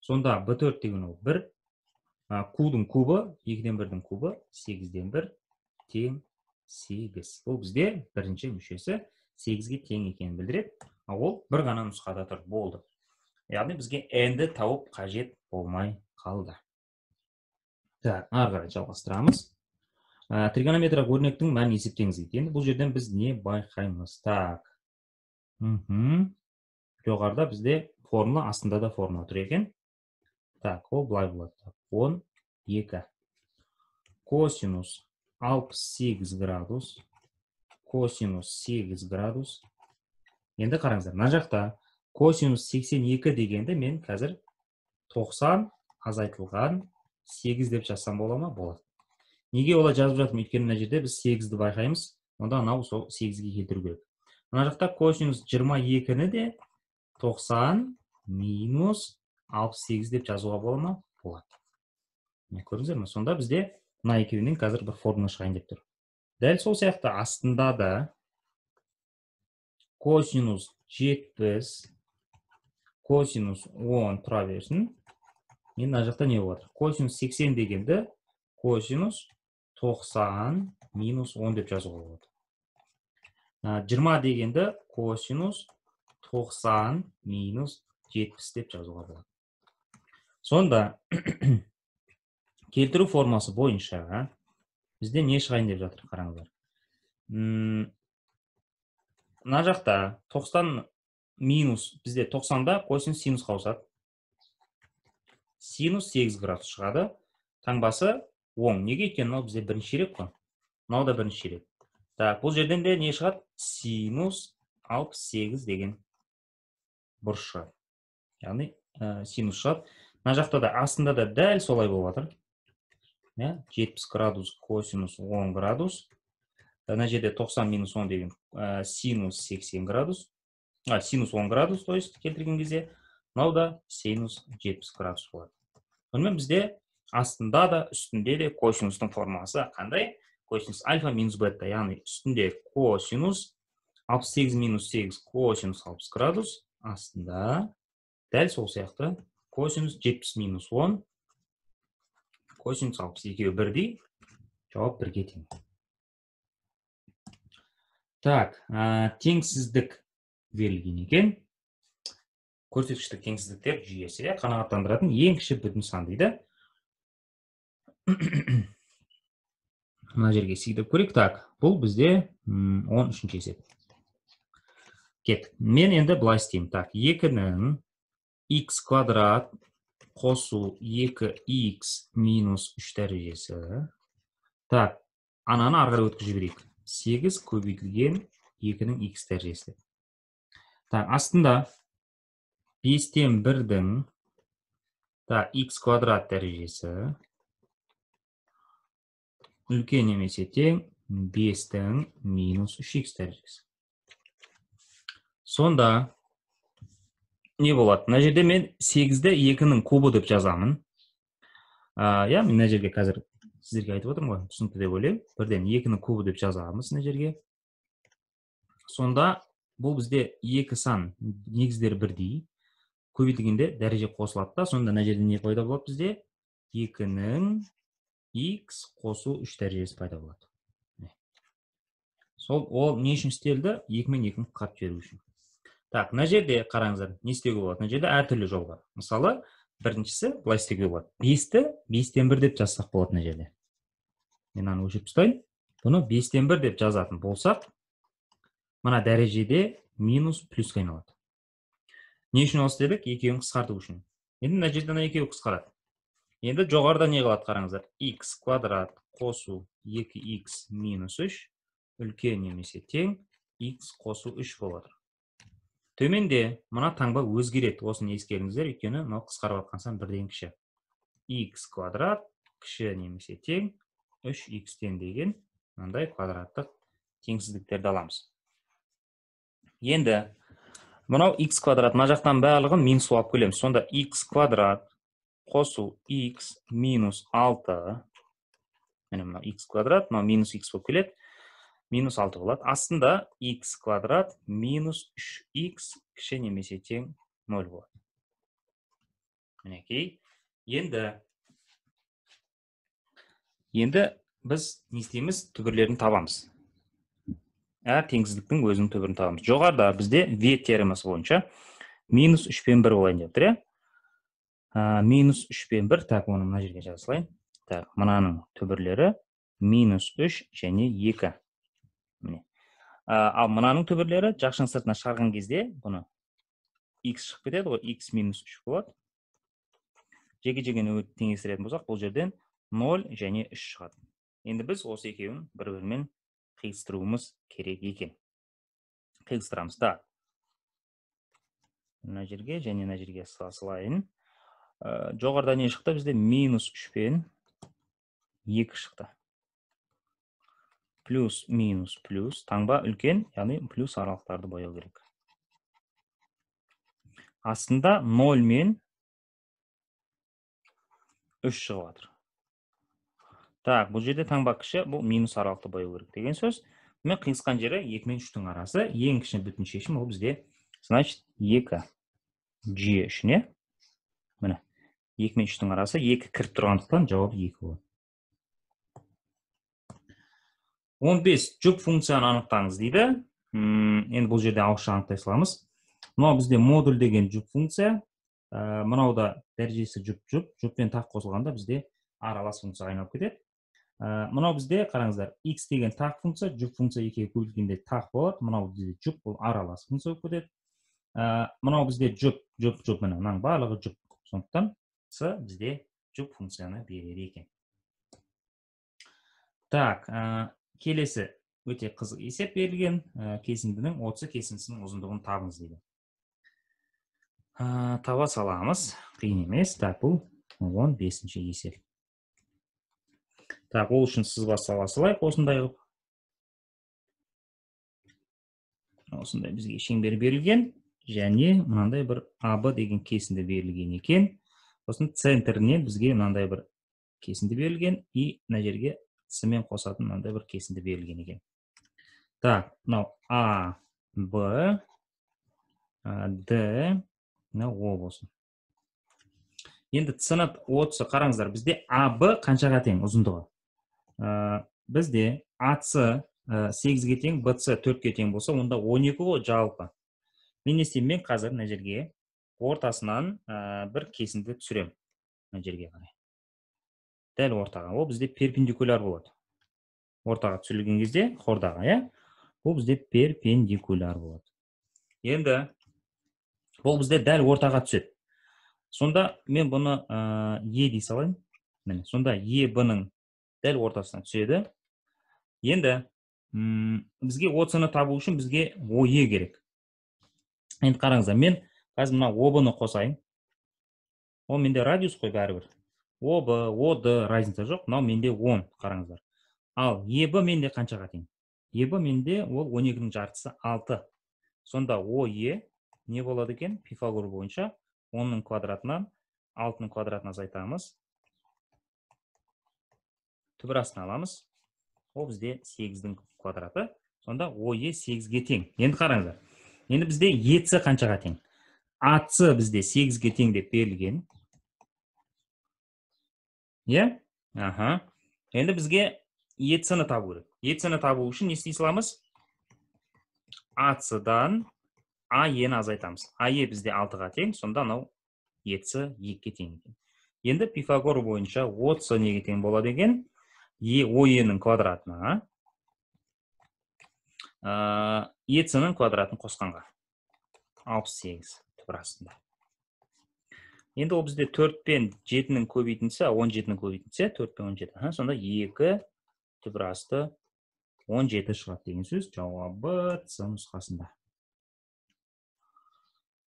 сонда б төрт деген ол бір э, кудың кубы екіден бірдің кубы сегізден бір тең сегіз бұл бізде бірінші мүшесі сегізге тең екенін білдіреді ол бір ғана нұсқада тұр болды яғни бізге n-ді тауып қажет болмай қалды так ары қарай жалғастырамыз ә, тригонометриялық өрнектің мәнін есептеңіз дейді енді бұл жерден біз не байқаймыз так мхм жоғарыда бізде формула астында да формула тұр екен так ол былай болады он екі косинус алпыс сегіз градус косинус сегіз градус енді қараңыздар мына жақта косинус 82 дегенді мен қазір 90 азайтылған 8 деп жазсам бола ма болады неге олай жазып жатырмын өйткені мына жерде біз 8-ді байқаймыз онда анау сол 8-ге келтіру керек мына жақта косинус 22-ні де 90 минус 68 деп жазуға бола ма болады көрдіңіздер ма сонда бізде мына екеуінен қазір бір формула шығайын деп тұр дәл сол сияқты астында да косинус жетпіс косинус он тұра берсін енді мына жақта не болады косинус сексен дегенді косинус тоқсан минус он деп жазуға болады жиырма дегенді косинус тоқсан минус жетпіс деп жазуға болады сонда келтіру формасы бойынша бізде не шығайын деп жатыр қараңыздар мына жақта 90 минус бізде 90-да косинус синусқа ауысады синус 8 градус шығады таңбасы оң неге өйткені мынау бізде бірінші ширек қой мынау да бірінші ширек так бұл жерден де не шығады синус 68 деген бұрыш шығады яғни ә, синус шығады мына жақта да астында да дәл солай болып жатыр 70 градус косинус 10 градус. Она 90 минус 10 деген синус 80 градус. А, синус 10 градус, то есть, келтірген кезде. Но да синус 70 градус болады. Онымен бізде астында да, үстінде де косинустың формасы. қандай. Косинус альфа минус бета. Яны, үстінде косинус 68 минус 8 косинус 60 градус. Астында. Дәл сол сияқты. Косинус 70 минус 10 косинус алпыс екеуі бірдей жауап бірге тең так ә, теңсіздік берілген екен көрсеткіштік теңсіздіктер жүйесі иә қанағаттандыратын ең кіші бүтін сан дейді мына жерге сидіріп көрейік так бұл бізде он үшінші есеп кеттік мен енді былай істеймін так екінің x квадрат қосу 2 x минус 3 дәрежесі так ананы ары қарай өткізіп жіберейік 8 көбейтілген 2-нің x дәрежесі так астында 5-тен 1-дің так x квадрат дәрежесі үлкен немесе 5 тен минус 3 x дәрежесі сонда не болады мына жерде мен сегізді екінің кубы деп жазамын иә мен мына жерге қазір сіздерге айтып отырмын ғой түсінікті деп ойлаймын бірден екінің кубы деп жазамыз мына жерге сонда бұл бізде екі сан негіздері бірдей көбейтілгенде дәреже қосылады да сонда мына жерде не пайда болады бізде екінің x қосу үш дәрежесі пайда болады сол ол не үшін істелді екі мен екіні қатып жіберу үшін так мына жерде қараңыздар не істеуге болады мына жерде әртүрлі жол бар мысалы біріншісі былай істеуге болады бесті бестен бір деп жазсақ болады мына жерде мен мынаны өшіріп тастайын бұны бестен бір деп жазатын болсақ мына дәрежеде минус плюсқа айналады не үшін осы дедік екеуін қысқарту үшін енді мына жерде мына екеуі қысқарады енді жоғарыда не қалады қараңыздар x квадрат қосу 2x минус 3 үлкен немесе тең x қосу 3 болып төменде мына таңба өзгереді осыны ескеріңіздер өйткені мынау қысқарып жатқан сан бірден кіші x квадрат кіші немесе тең 3 икстен тен деген мынандай квадраттық теңсіздіктерді аламыз енді мынау x квадрат мына жақтан барлығын минус алып келеміз сонда x квадрат қосу x минус алты міне мынау x квадрат мынау минус x болып келеді минус алты болады астында x квадрат минус үш x кіші немесе тең ноль болады мінекей енді енді біз не істейміз түбірлерін табамыз әр теңсіздіктің өзінің түбірін табамыз жоғарыда бізде ве теоремасы бойынша минус үш пен бір болайын деп тұр иә минус үш пен бір так оны мына жерге жаза салайын так мынаның түбірлері минус үш және екі міне ал мынаның түбірлері жақшаның сыртына шығарған кезде бұны x шығып кетеді ғой x минус үш болады жеке жегені теңестіретін болсақ бұл жерден 0 және 3 шығады енді біз осы екеуін бір бірімен қиыстыруымыз керек екен қиыстырамыз да мына жерге және мына жерге сала салайын ә, жоғарыда не шықты бізде минус пен екі шықты плюс минус плюс таңба үлкен яғни плюс аралықтарды бояу керек астында 0 мен 3 шығып так бұл жерде таңба күші, бұл минус аралықты бояу керек деген сөз мен қиылысқан жері 2 мен 3-тің арасы ең кіші бүтін шешім ол бізде значит 2 жүйе үшіне, міне 2 мен 3-тің арасы 2 кіріп тұрғандықтан жауап 2 болады он бес жұп функцияны анықтаңыз дейді енді бұл жерде ауызша анықтай саламыз мынау бізде модуль деген жұп функция ә, мынау да дәрежесі жұп жұп жұп тақ қосылғанда бізде аралас функцияға айналып кетеді ә, мынау бізде қараңыздар x деген тақ функция жұп функция екеуі көбейткенде тақ болады мынау бізде жұп бұл аралас функция болып кетеді ә, мынау бізде жұп жұп жұп міне мынаның барлығы жұп сондықтан с бізде жұп функцияны береді екен так келесі өте қызық есеп берілген ә, кесіндінің отсы кесіндісінің ұзындығын табыңыз дейді ә, таба саламыз қиын емес так бұл он бесінші есеп так ол үшін сызба сала салайық осындай қылып осындай бізге шеңбер берілген және мынандай бір аб деген кесінді берілген екен сосын центрінен бізге мынандай бір кесінді берілген и мына жерге мен қосатын мынандай бір кесінді берілген екен так мынау а б д мынау о болсын енді ц о, қараңыздар бізде а б қаншаға тең ұзындығы ә, бізде ац сегізге тең бц төртке тең болса онда 12 екі ғой жалпы мен не істеймін мен қазір мына жерге ортасынан бір кесінді түсіремін мына жерге қарай дәл ортаға ол бізде перпендикуляр болады ортаға түсірілген кезде хордаға иә ол бізде перпендикуляр болады енді бұл бізде дәл ортаға түседі сонда мен бұны е e дей салайын міне сонда е бның дәл ортасына түседі енді бізге оц ны табу үшін бізге ое керек енді қараңыздар мен қазір мына обны қосайын ол менде радиус қой бәрібір об од разница жоқ мынау менде 10 қараңыздар ал ебі менде қаншаға тең ебі менде ол 12-нің жартысы 6 сонда ое не болады екен пифагор бойынша 10-ның квадратынан 6-ның квадратына азайтамыз түбір астына аламыз ол бізде 8-дің квадраты сонда ое 8-ге тең енді қараңыздар енді бізде ец қаншаға тең ац бізде 8-ге тең деп берілген иә аха енді бізге етсіні табу керек етсіні табу үшін не істей саламыз дан а ен азайтамыз а е бізде алтыға тең сонда анау етсі екіге тең екен енді пифагор бойынша отсы неге тең болады екен е о енің квадратына ә, етсінің квадратын қосқанға алпыс сегіз түбір астында енді ол бізде төрт пен жетінің көбейтіндісі он жетінің көбейтіндісі иә, төрт пен он жеті сонда екі түбір асты он жеті шығады деген сөз жауабы ц нұсқасында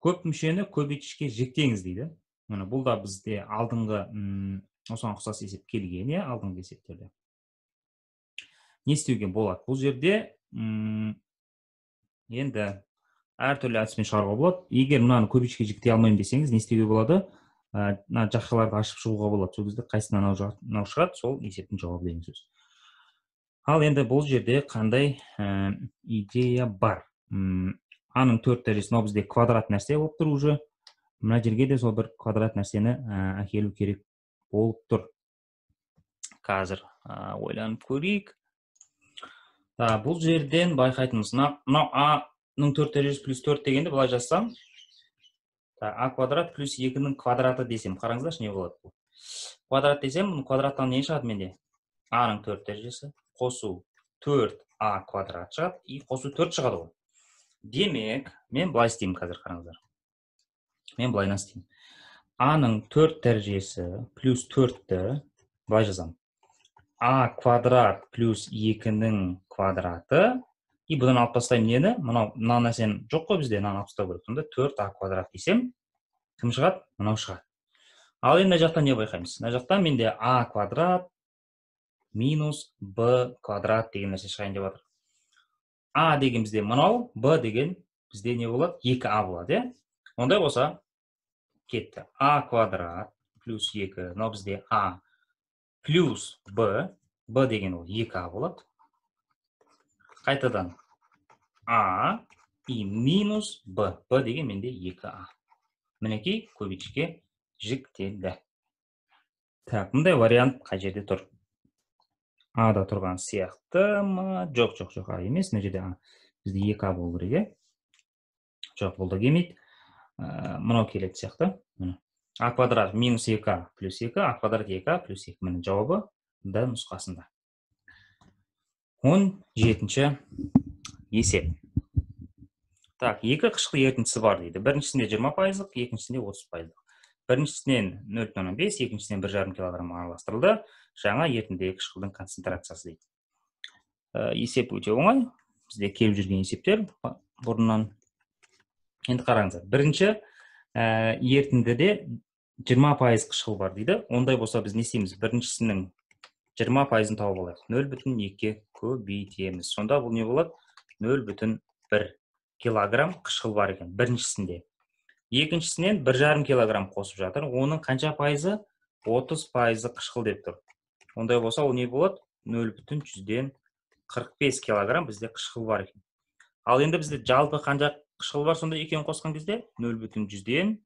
көп мүшені көбейткішке жіктеңіз дейді міне бұл да бізде алдыңғы осыған ұқсас есеп келген иә алдыңғы есептерде не істеуге болады бұл жерде енді әртүрлі әдіспен шығаруға болады егер мынаны көбейтішке жіктей алмаймын десеңіз не істеуге болады ә, мына ә, жақшаларды ашып шығуға болады сол кезде қайсысынан мынау шығады сол есептің жауабы деген сөз ал енді бұл жерде қандай ә, идея бар аның төрт дәрежесі мынау бізде квадрат нәрсе болып тұр уже мына жерге де сол бір квадрат нәрсені ә, әкелу керек болып тұр қазір ә, ойланып көрейік та бұл жерден байқайтынымыз мынау а 4 дәрежесі плюс 4 дегенде бұлай жасам, а квадрат плюс 2-нің квадраты десем, қараңызда не болады бұл. Квадрат десем, бұл квадраттан не шағады менде? А-ның 4 дәрежесі, қосу 4А квадрат шағады, и қосу 4 шағады ол. Демек, мен бұлай істейм қазір қараңыздар. Мен бұлай істейм. А-ның 4 дәрежесі плюс 4-ті бұлай жазам. А квадрат плюс 2-нің квадраты и бұдан алып тастаймын нені мынау мына нәрсені жоқ қой бізде мынаны алып тастау керек сонда төрт а квадрат десем кім шығады мынау шығады ал енді мына жақта не байқаймыз мына жақта менде а квадрат минус б квадрат деген нәрсе шығайын деп жатыр а деген бізде мынау б деген бізде не болады екі а болады иә ондай болса кетті а квадрат плюс екі мынау бізде а плюс б б деген ол екі а болады қайтадан а и минус б б деген менде 2а мінекей көбейтішке жіктелді так мындай вариант қай жерде тұр а да тұрған сияқты ма жоқ жоқ жоқ а емес мына жерде а бізде екі а болу керек иә жоқ бұл да келмейді ә, мынау келетін сияқты міне а квадрат минус екі а плюс екі а квадрат екі а плюс екі міне жауабы д нұсқасында он жетінші есеп так екі қышқыл ерітіндісі бар дейді біріншісінде жиырма пайыздық екіншісінде отыз пайыздық біріншісінен нөл бүтін оннан бес екіншісінен бір жарым килограмм араластырылды жаңа ерітіндегі қышқылдың концентрациясы дейді ә, есеп өте оңай бізде келіп жүрген есептер бұрыннан енді қараңыздар бірінші ә, ерітіндіде жиырма пайыз қышқыл бар дейді ондай болса біз не істейміз біріншісінің жиырма пайызын тауып алайық нөл бүтін екіге көбейтеміз сонда бұл не болады нөл бүтін бір килограмм қышқыл бар екен біріншісінде екіншісінен бір жарым килограмм қосып жатыр оның қанша пайызы отыз пайызы қышқыл деп тұр ондай болса ол не болады нөл бүтін жүзден қырық бес килограмм бізде қышқыл бар екен ал енді бізде жалпы қанша қышқыл бар сонда екеуін қосқан кезде нөл бүтін жүзден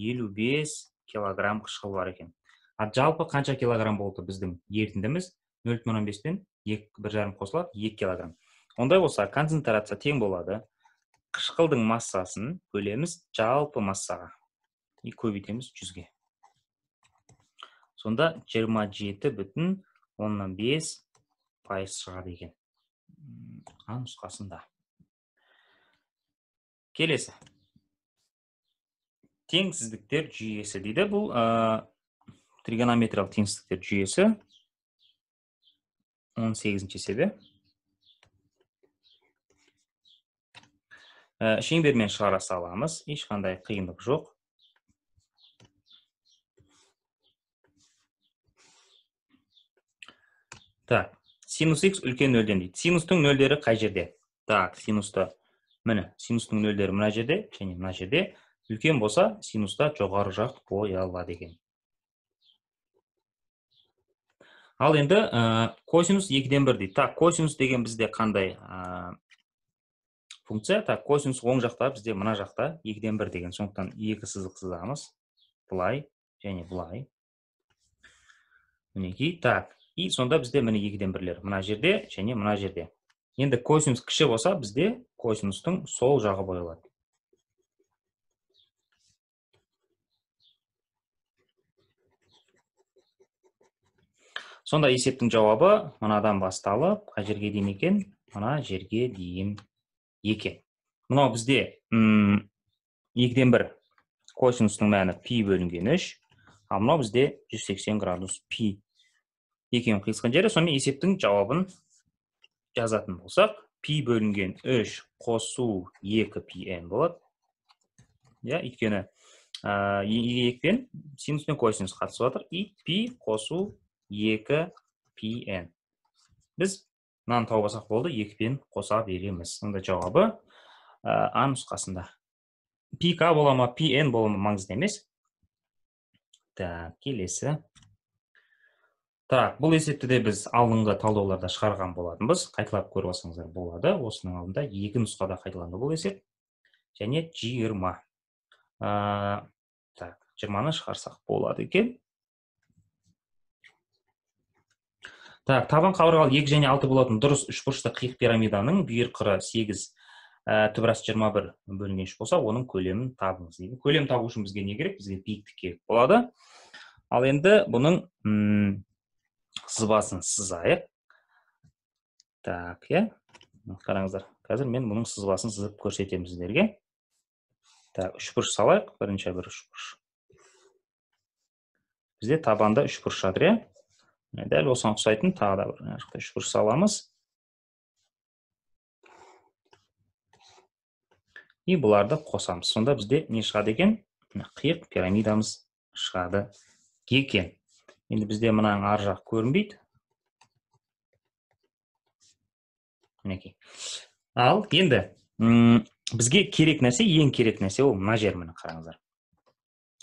елу бес килограмм қышқыл бар екен а жалпы қанша килограмм болды біздің ерітіндіміз нөл тен оннан бір жарым қосылады екі килограмм ондай болса концентрация тең болады қышқылдың массасын бөлеміз жалпы массаға и көбейтеміз жүзге сонда 27 жеті бүтін оннан бес пайыз шығады екен а нұсқасында келесі теңсіздіктер жүйесі дейді бұл тригонометриялық теңсіздіктер жүйесі 18 себе ә, шеңбермен шығара саламыз ешқандай қиындық жоқ так синус x үлкен нөлден дейді синустың нөлдері қай жерде так синусты міне синустың нөлдері мына жерде және мына жерде үлкен болса синуста жоғары жақ қоя ала деген. ал енді э, косинус екіден бір дейді так косинус деген бізде қандай э, функция так косинус оң жақта бізде мына жақта екіден бір деген сондықтан екі сызық сызамыз былай және былай мінекей так и сонда бізде міне екіден бірлер мына жерде және мына жерде енді косинус кіші болса бізде косинустың сол жағы боялады сонда есептің жауабы мынадан басталып қай жерге дейін екен мына жерге дейін екен мынау бізде екіден бір косинустың мәні пи бөлінген үш ал мынау бізде 180 градус пи екен қиысқан жері сонымен есептің жауабын жазатын болсақ пи бөлінген үш, қосу екі пи н болады иә өйткені екпен синус пен косинус қатысып жатыр и пи қосу екі pn біз мынаны тауып алсақ болды екіпен қоса береміз онда жауабы а нұсқасында pk бола ма pn бола ма маңызды емес так келесі так бұл есепті де біз алдыңғы талдауларда шығарған болатынбыз қайталап көріп алсаңыздар болады осының алдында екі нұсқада қайталанды бұл есеп және жиырма так жиырманы шығарсақ болады екен так табан қабырғалы екі және алты болатын дұрыс үшбұрышты қиық пирамиданың бүйір қыры сегіз ә, түбірасы жиырма бөлінген үш болса оның көлемін табыңыз дейді көлем табу үшін бізге не керек бізге биіктік керек болады ал енді бұның сызбасын сызайық так иә қараңыздар қазір мен бұның сызбасын сызып көрсетемін сіздерге так үшбұрыш салайық бірінші бір үшбұрыш бізде табанда үшбұрыш жатыр иә дәл осыған ұқсайтын тағы да бір саламыз и бұларды қосамыз сонда бізде не шығады екен қиық пирамидамыз шығады екен енді бізде мынаның ар жақ көрінбейді мінекей ал енді ұм, бізге керек нәрсе ең керек нәрсе ол мына жер міне қараңыздар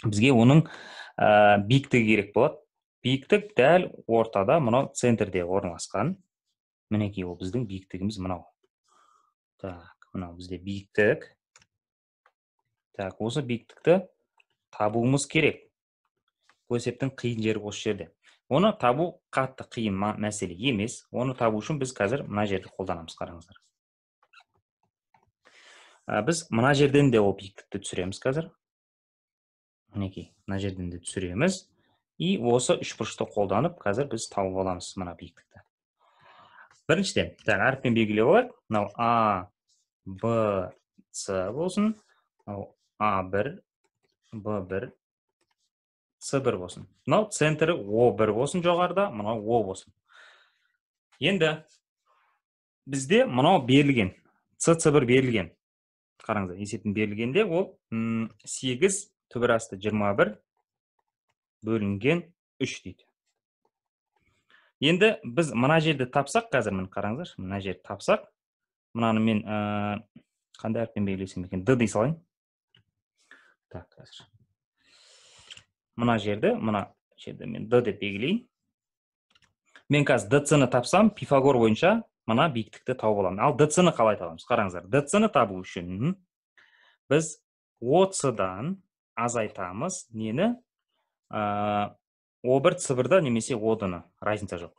бізге оның ә, биіктігі керек болады биіктік дәл ортада мынау центрде орналасқан мінекей ол біздің биіктігіміз мынау так мынау бізде биіктік так осы биіктікті табуымыз керек бұл қиын жері осы жерде оны табу қатты қиын мәселе емес оны табу үшін біз қазір мына жерді қолданамыз қараңыздар біз мына жерден де ол биіктікті түсіреміз қазір мінекей мына жерден де түсіреміз и осы үшбұрышты қолданып қазір біз тауып аламыз мына биіктікті біріншіден так әріппен белгілеп алайық мынау а б с болсын мынау а бір б бір с бір болсын мынау центрі о бір болсын жоғарыда мынау о болсын енді бізде мынау берілген c бір берілген қараңыздар есептің берілгенде ол сегіз түбір асты жиырма бір бөлінген үш дейді енді біз мына жерді тапсақ қазір міне қараңыздаршы мына жерді тапсақ мынаны мен ә, қандай әріппен белгілесем екен д дей салайын так қазір мына жерді мына жерді мен д деп белгілейін мен қазір дц ны тапсам пифагор бойынша мына биіктікті тауып аламын ал дц ны қалай табамыз қараңыздар дц ны табу үшін біз оц азайтамыз нені о бір цифрда немесе одыны разница жоқ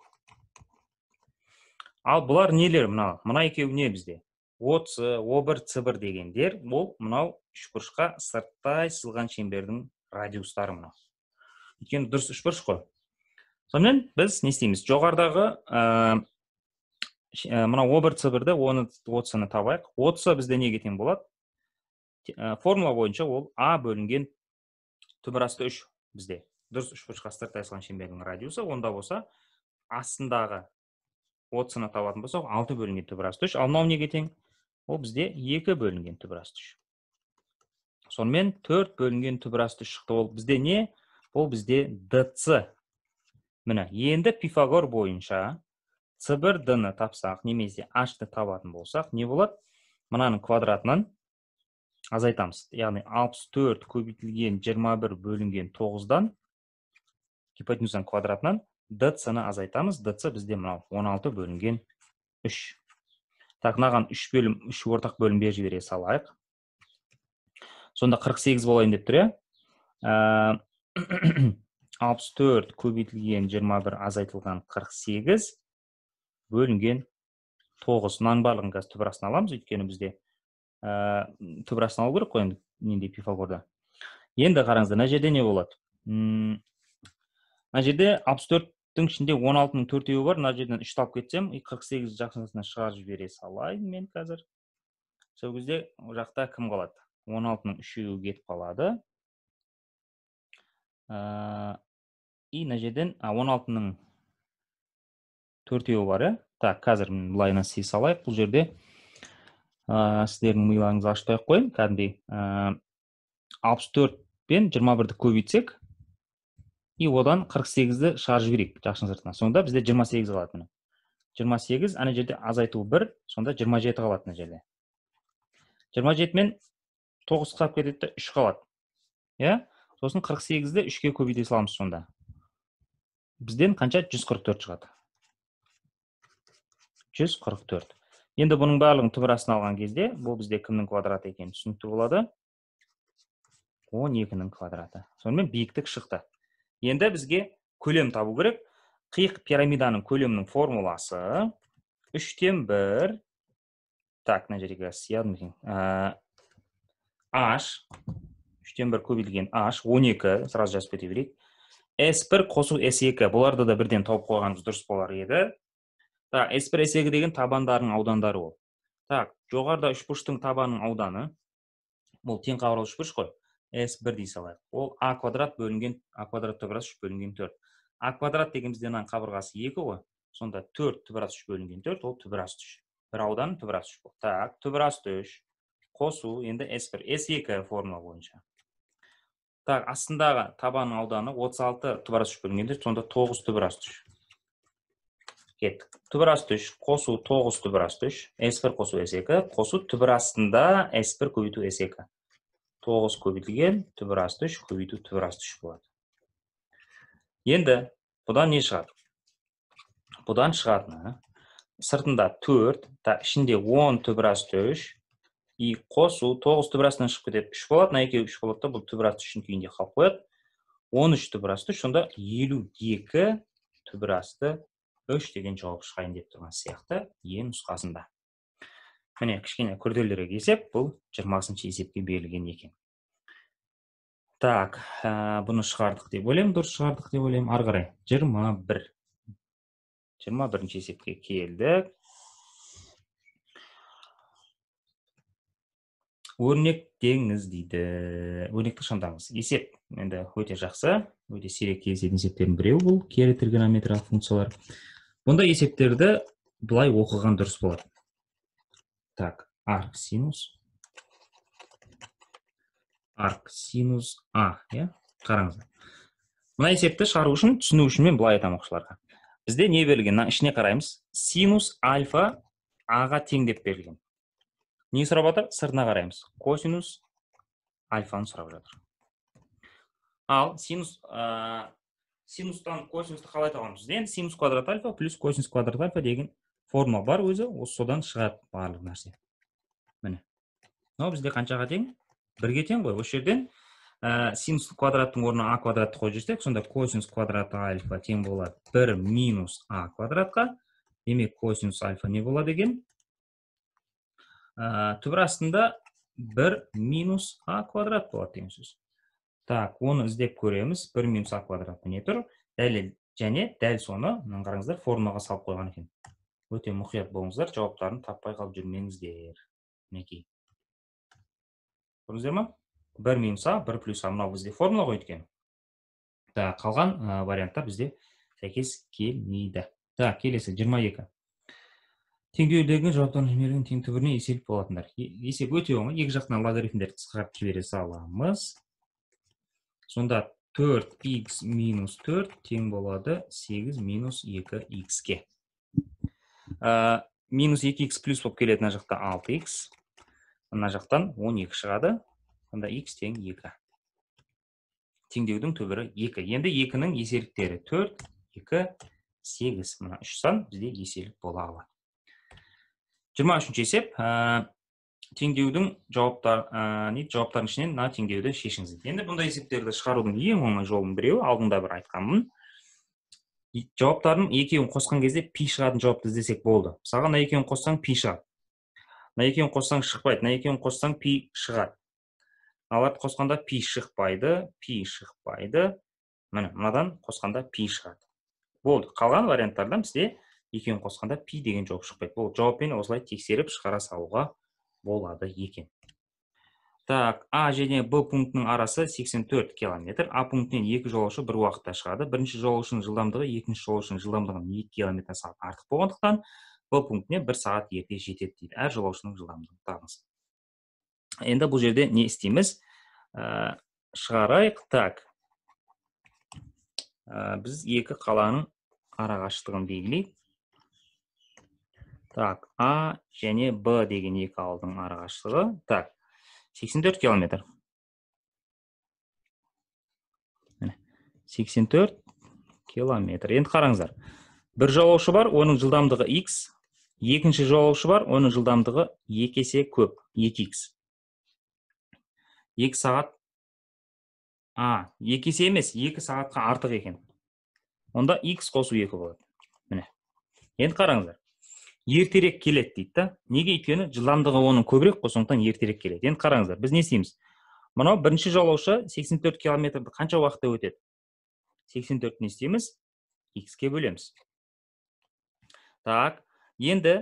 ал бұлар нелер мынау мына екеуі не бізде отыз о бір цифр дегендер ол мынау үшбұрышқа сырттай сызылған шеңбердің радиустары мынау өйткені дұрыс үшбұрыш қой сонымен біз не істейміз жоғарыдағы ә, мына о бір оны отызыны табайық отызы бізде неге тең болады формула бойынша ол а бөлінген асты үш бізде дұрыс үшбұрышқа сырттай салған шеңбердің радиусы онда болса астындағы отсыны табатын болсақ алты бөлінген түбір асты үш ал мынау неге тең ол бізде екі бөлінген түбір асты үш сонымен төрт бөлінген түбір үш шықты ол бізде не ол бізде дц міне енді пифагор бойынша c бір д ны тапсақ немесе h ды табатын болсақ не болады мынаның квадратынан азайтамыз яғни 64 көбейтілген 21 бөлінген 9-дан гипотенузаның квадратынан дцны азайтамыз дц бізде мынау 16 бөлінген 3. так мынаған үш бөлім үш ортақ бөлім беріп жібере салайық сонда 48 болайын деп тұр иә ә, алпыс төрт көбейтілген 21 азайтылған 48 бөлінген 9. мынаның барлығын қазір түбір астына аламыз өйткені бізде ә, э, түбірасын алу керек қой енді неде пифагорда енді қараңыздар мына жерде не болады мына жерде алпыс төрттің ішінде он алтының төртеуі бар мына жерден үшті алып кетсем қырық сегіз жақсысына шығарып жібере салайын мен қазір сол кезде жақта кім қалады он алтының үшеуі кетіп қалады ә, и мына жерден он алтының төртеуі бар иә так қазір былайына істей салайық бұл жерде ыыы э, сіздердің миларыңызды ашпай ақ қояйын кәдімгідей ыыы э, алпыс төрт пен жиырма бірді көбейтсек и одан қырық сегізді шығарып жіберейік жақшының сыртына сонда бізде жиырма сегіз қалады міне жиырма сегіз ана жерде азайту бір сонда жиырма жеті қалады мына жерде жиырма жеті мен тоғыз қысқарып кетеді да үш қалады иә сосын қырық сегізді үшке көбейте саламыз сонда бізден қанша жүз қырық төрт шығады жүз қырық төрт енді бұның барлығын астына алған кезде бұл бізде кімнің квадраты екені түсінікті болады он екінің квадраты сонымен биіктік шықты енді бізге көлем табу керек қиық пирамиданың көлемінің формуласы үштен бір так мына жерге сияды ма екен h ә, үштен бір көбейтілген h он екі сразу жазып кете берейік s бір қосу s екі бұларды да бірден тауып қойғанымыз дұрыс болар еді так эспрессегі деген табандарының аудандары ол так жоғарыда үшбұрыштың табанының ауданы бұл тең қабырғалы үшбұрыш қой с бір дей салайық ол а квадрат бөлінген а квадрат түбірас үш бөлінген төрт а квадрат деген бізде мынаның қабырғасы екі ғой сонда төрт түбірас үш бөлінген төрт ол түбірас үш бір аудан түбірас үш так түбірас үш қосу енді с бір с екі формула бойынша так астындағы табанның ауданы 36 алты түбірас үш бөлінген төрт сонда тоғыз түбірас үш кеттік түбір асты үш қосу тоғыз түбір асты үш с бір қосу с екі қосу түбір астында с бір көбейту с екі тоғыз көбейтілген түбір асты үш көбейту түбір асты үш болады енді бұдан не шығады бұдан шығатыны сыртында төрт та ішінде он түбір асты үш и қосу тоғыз түбір астынан шығып кетеді үш болады мына екеуі үш болады да бұл түбір асты үшін күйінде қалып қояды он үш түбір асты үш сонда елу екі түбір асты үш деген жауап шығайын деп тұрған сияқты е нұсқасында міне кішкене күрделірек есеп бұл жиырмасыншы есепке берілген екен так ә, бұны шығардық деп ойлаймын дұрыс шығардық деп ойлаймын ары қарай жиырма бір жиырма бірінші есепке келдік өрнектеңіз дейді өрнекті шандаңыз есеп енді өте жақсы өте сирек кездесетін есептердің біреуі бұл кері тригонометриялық функциялар бұндай есептерді былай оқыған дұрыс болады так арк синус арк синус а иә қараңыздар мына есепті шығару үшін түсіну үшін мен былай айтамын оқушыларға бізде не берілген мына ішіне қараймыз синус альфа аға тең деп берілген не сұрап жатыр сыртына қараймыз косинус альфаны сұрап жатыр ал синус синустан косинусты қалай табамыз енді синус квадрат альфа плюс косинус квадрат альфа деген форма бар өзі осы содан шығады барлық нәрсе міне мынау бізде қаншаға тең бірге тең ғой осы жерден ә, синус квадраттың орнына а квадратты қойып жіберсек сонда косинус квадрат альфа тең болады бір минус а квадратқа демек косинус альфа не болады екен ә, түбір астында бір минус а квадрат болады деген сөз так оны іздеп көреміз бір минус а квадрат не тұр дәлел және дәл соны мына қараңыздар формаға салып қойған екен өте мұқият болыңыздар жауаптарын таппай қалып жүрмеңіздер мінекей көрдіңіздер ма бір минус а бір плюс а мынау бізде формула ғой өйткені так қалған варианттар бізде сәйкес келмейді так келесі 22 екі теңдеулердегі жауаптардың тең түбіріне есеп болатындар есеп өте оңай екі жақтан логарифмдерді қысқартып жібере саламыз сонда 4 x минус 4 тең болады 8 минус 2 x ке ә, минус 2 x плюс болып келеді мына жақта 6 x мына жақтан 12 шығады сонда x тең 2 теңдеудің түбірі 2 енді 2-нің еселіктері 4, 2, 8 мына үш сан бізде еселік бола алады 23 үшінші есеп теңдеудің жауаптар ә, не жауаптардың ішінен мына теңдеуді шешіңіз дейді енді бұндай есептерді шығарудың ең оңай жолының біреуі алдында бір айтқанмын жауаптардың екеуін қосқан кезде пи шығатын жауапты іздесек болды мысалға мына екеуін қоссаң пи шығады мына екеуін қоссаң шықпайды мына екеуін қоссаң пи шығады мыналарды қосқанда пи шықпайды пи шықпайды міне мынадан қосқанда пи шығады болды қалған варианттардан бізде екеуін қосқанда пи деген жауап шықпайды болды жауаппен осылай тексеріп шығара салуға болады екен так а және б пунктінің арасы 84 километр а пунктінен екі жолаушы бір уақытта шығады бірінші жолаушының жылдамдығы екінші жолаушының жылдамдығынан екі километр сағат артық болғандықтан б пунктіне бір сағат ерте жетеді дейді әр жолаушының жылдамдығын табыңыз енді бұл жерде не істейміз ә, шығарайық так ә, біз екі қаланың арақашықтығын белгілейік так а және б деген екі ауылдың арақашықтығы так 84 километр 84 километр енді қараңыздар бір жолаушы бар оның жылдамдығы x екінші жолаушы бар оның жылдамдығы екі есе көп 2x екі сағат а екі есе емес екі сағатқа артық екен онда x қосу екі болады міне енді қараңыздар ертерек келеді дейді да неге өйткені жылдамдығы оның көбірек қой сондықтан ертерек келеді енді қараңыздар біз не істейміз мынау бірінші жолаушы 84 километрді қанша уақытта өтеді 84 не істейміз х-ке бөлеміз так енді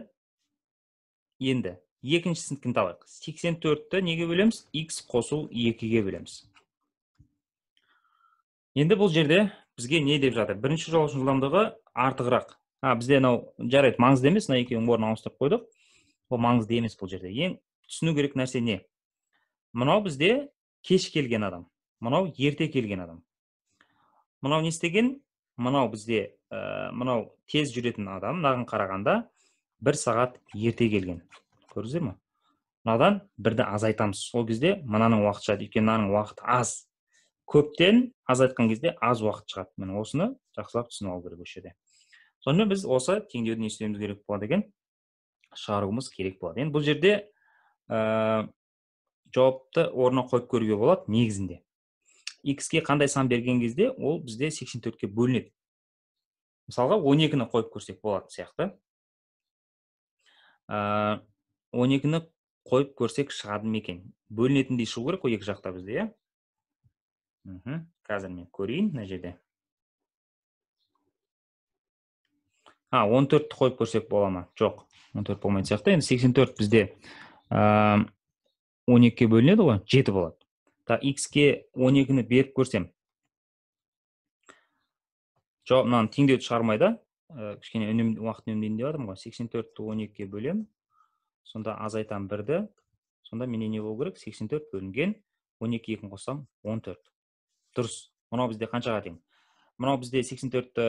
енді екіншісінікін алайық 84-ті неге бөлеміз X қосу екіге ге бөлеміз енді бұл жерде бізге не деп жатыр бірінші жолаушының жылдамдығы артығырақ а бізде анау жарайды маңызды емес мына екеуінің орнын ауыстырып қойдық ол маңызды емес бұл жерде ең түсіну керек нәрсе не мынау бізде кеш келген адам мынау ерте келген адам мынау не істеген мынау бізде ә, мынау тез жүретін адам мынаған қарағанда бір сағат ерте келген көрдіңіздер ма мынадан бірді азайтамыз сол кезде мынаның уақыты шығады өйткені мынаның уақыты аз көптен азайтқан кезде аз уақыт шығады міне осыны жақсылап түсініп алу керек осы жерде сонымен біз осы теңдеуді не істеуіміз керек болады екен шығаруымыз керек болады енді бұл жерде ә, жауапты орнына қойып көруге болады негізінде x ке қандай сан берген кезде ол бізде 84-ке бөлінеді мысалға 12-ні қойып көрсек болатын сияқты ә, 12-ні қойып көрсек шығады ма екен бөлінетіндей шығу керек қой екі жақта бізде иә қазір мен көрейін мына жерде а он төртті қойып көрсек бола ма жоқ он төрт болмайтын сияқты енді сексен төрт бізде он екіге бөлінеді ғой жеті болады так икске он екіні беріп көрсем жауап мынаны теңдеуді шығармайды ә, кішкене үнем уақыт үнемдейін деп жатырмын ғой сексен төртті он екіге бөлемін сонда азайтамын бірді сонда менде не болу керек сексен төрт бөлінген он екі екіні қоссам он төрт дұрыс мынау бізде қаншаға тең мынау бізде сексен төртті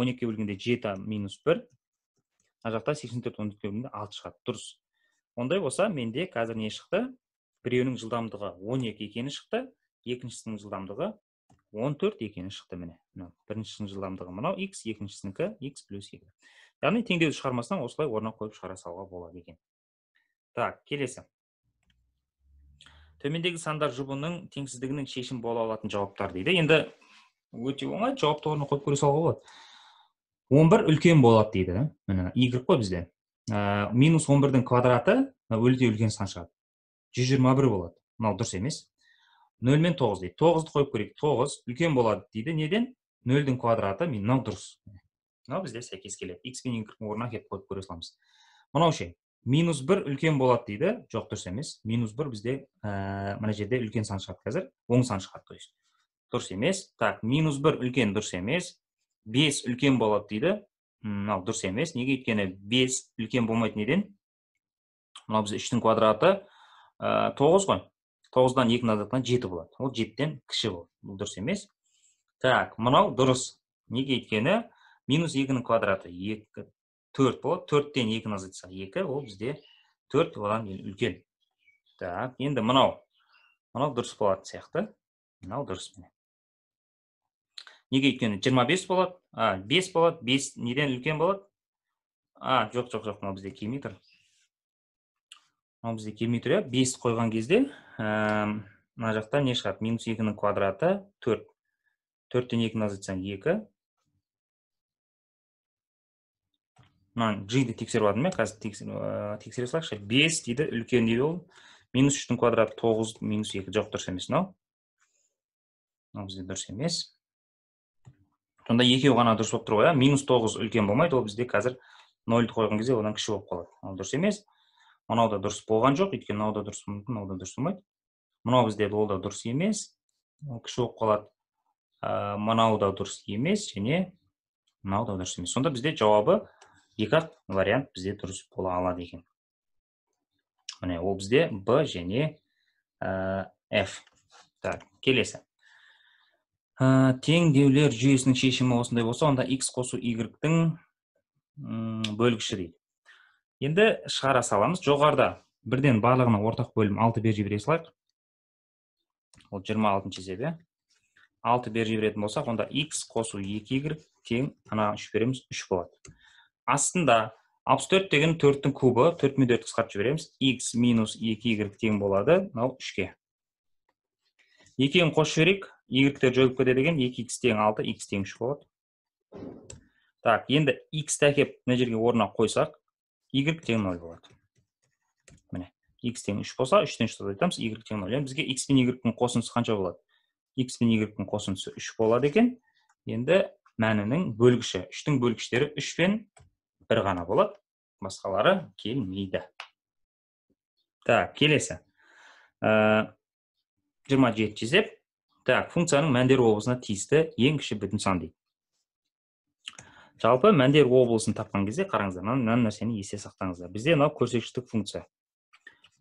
он екіге бөлгенде жеті минус бір мына жақта сексен төрт он екіге бөлгенде алты шығады дұрыс ондай болса менде қазір не шықты біреуінің жылдамдығы он екі екені шықты екіншісінің жылдамдығы он төрт екені шықты міне біріншісінің жылдамдығы мынау x екіншісінікі x плюс екі яғни теңдеуді шығармасаң осылай орнына қойып шығара салуға болады екен так келесі төмендегі сандар жұбының теңсіздігінің шешім бола алатын жауаптар дейді енді өте оңай жауапты орнына қойып көре салуға болады он бір үлкен болады дейді да міне игрек қой бізде ә, минус он бірдің квадраты ә, өте үлкен сан шығады жүз жиырма бір болады мынау дұрыс емес нөл мен тоғыз дейді тоғызды қойып көрейік тоғыз үлкен болады дейді неден нөлдің квадраты мынау дұрыс мынау бізде сәйкес келеді икс пен игрктің орнына әкеліп қойып көре саламыз мынау ше минус бір үлкен болады дейді жоқ дұрыс емес минус бір бізде ә, мына жерде үлкен сан шығады қазір оң сан шығады то есть дұрыс емес так минус бір үлкен дұрыс емес бес үлкен болады дейді мынау дұрыс емес неге өйткені бес үлкен болмайды неден мынау бізде үштің квадраты тоғыз ғой тоғыздан екіні азайтқан жеті болады ол жетіден кіші болады бұл дұрыс емес так мынау дұрыс неге өйткені минус екінің квадраты екі төрт болады төрттен екіні азайтсақ екі ол бізде төрт одан үлкен так енді мынау мынау дұрыс болатын сияқты мынау дұрыс міне неге өйткені жиырма бес болады а бес болады бес неден үлкен болады а жоқ жоқ жоқ мынау бізде келмей тұр мынау бізде келмей тұр иә бес қойған кезде мына жақта не шығады минус екінің квадраты төрт төрттен екіні азайтсаң екі мынаны джиді тексеріп жатырмын иә қазір тексере салайықшы бес дейді үлкен дейді ол минус үштің квадраты тоғыз минус екі жоқ дұрыс емес мынау мынау бізде дұрыс емес сонда екеуі ғана дұрыс болып тұр ғой иә минус тоғыз үлкен болмайды ол бізде қазір нольді қойған кезде одан кіші болып қалады ол дұрыс емес мынау да дұрыс болған жоқ өйткені мынау да дұрыс мүмкін мынау да дұрыс болмайды мынау бізде ол да дұрыс емес ол кіші болып қалады мынау да дұрыс емес және мынау да дұрыс емес сонда бізде жауабы екі ақ вариант бізде дұрыс бола алады екен міне ол бізде б және ә, f так келесі ә, теңдеулер жүйесінің шешімі осындай болса онда x қосу y бөлгіші дейді енді шығара саламыз жоғарыда бірден барлығына ортақ бөлім алты беріп жібере салайық ол жиырма алтыншы есеп иә алты беріп жіберетін болсақ онда x қосу екі y тең ана үш береміз үш болады астында алпыс төрт деген төрттің кубы төрт мен төртті қысқартып жібереміз x минус екі y тең болады мынау үшке екеуін қосып жіберейік y-тер жойылып кетеді екен 2x тең 6 x тең 3 болады. Так, енді x тәкеп мына жерге орнына қойсақ, y тең 0 болады. Міне, x тең 3 болса, 3-тен 3 айтамыз, y тең 0. Енді бізге x пен y-дің қосындысы қанша болады? x пен y-дің қосындысы 3 болады екен. Енді мәнінің бөлгіші, 3-тің бөлгіштері 3 пен 1 ғана болады. Басқалары келмейді. Так, келесі. 27 э, жезеп, так функцияның мәндер облысына тиісті ең кіші бүтін сан дейді жалпы мәндер облысын тапқан кезде қараңыздар мына нәрсені есте сақтаңыздар бізде мынау көрсеткіштік функция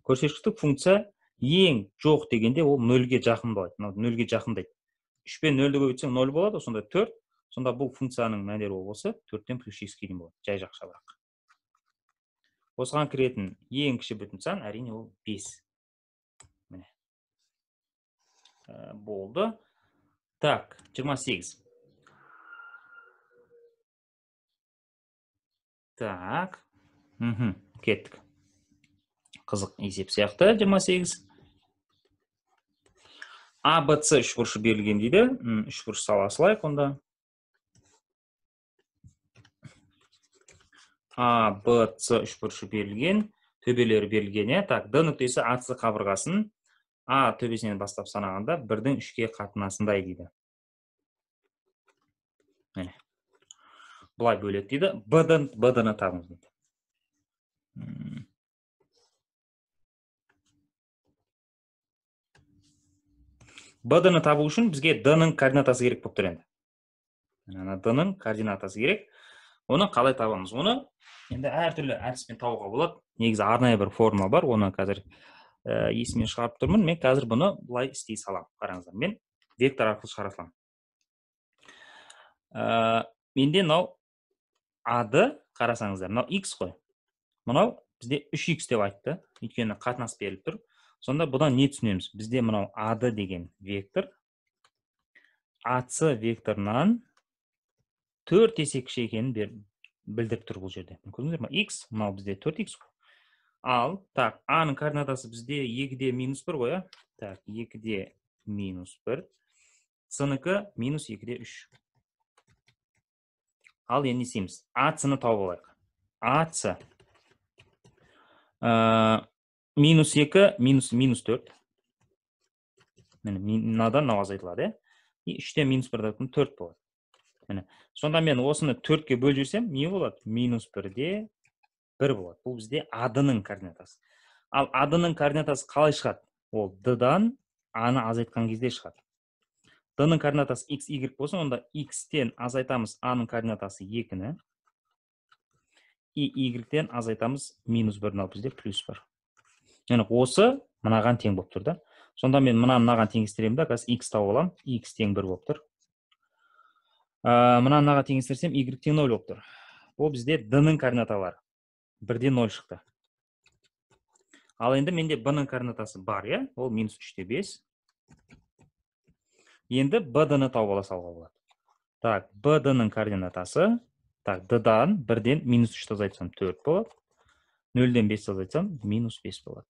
көрсеткіштік функция ең жоқ дегенде ол нөлге жақын болады мынау нөлге жақындайды үшпен нөлді көбейтсең нөл болады сонда төрт сонда бұл функцияның мәндер облысы төрттен плюс екіге дейін болады жай жақшалақ осыған кіретін ең кіші бүтін сан әрине ол бес Э, болды так 28 так мхм кеттік қызық есеп сияқты 28 а б с үш берілген дейді үш саласылай сала онда а б с үш берілген төбелері берілген иә так д нүктесі ац қабырғасын а төбесінен бастап санағанда бірдің үшке қатынасындай дейді міне былай бөледі дейді бдн бдны табыңыз дейді бдны табу үшін бізге д ның координатасы керек болып тұр енді ана д ның координатасы керек оны қалай табамыз оны енді әртүрлі әдіспен табуға болады негізі арнайы бір форма бар оны қазір ә, э, есімнен шығарып тұрмын мен қазір бұны былай істей саламын қараңыздар мен вектор арқылы шығара саламын ә, менде мынау ады қарасаңыздар мынау x қой мынау бізде 3x деп айтты өйткені қатынас беріліп тұр сонда бұдан не түсінеміз бізде мынау ад деген вектор ац векторынан төрт есе кіші екенін білдіріп тұр бұл жерде көрдіңіздер ма x мынау бізде 4 икс қой ал так аның координатасы бізде екіде минус бір ғой иә так екіде минус бір сынікі минус екіде үш ал енді не істейміз а ц ны тауып алайық а ц ә, минус екі минус минус төрт міне мынадан мынау азайтылады иә и үштен минус бірді төрт болады міне сонда мен осыны төртке бөліп жіберсем не болады минус бірде бір болады бұл бізде д ның координатасы ал адының координатасы қалай шығады ол д дан а ны азайтқан кезде шығады д ның координатасы x y болса онда x тен азайтамыз а ның координатасы екіні и y азайтамыз минус бірін ал бізде плюс бір яғни осы мынаған тең болып тұр да сонда мен мынаны мынаған теңестіремін да қазір x тауып аламын x тең бір болып тұр мынаны мынаға теңестірсем y тең нөл болып тұр бұл бізде дның ның координаталары бірде ноль шықты ал енді менде b ның координатасы бар иә ол минус үште бес енді д ны тауып ала салуға болады так д ның координатасы так д дан бірден минус үшті азайтсам төрт болады нөлден бесті азайтсам минус бес болады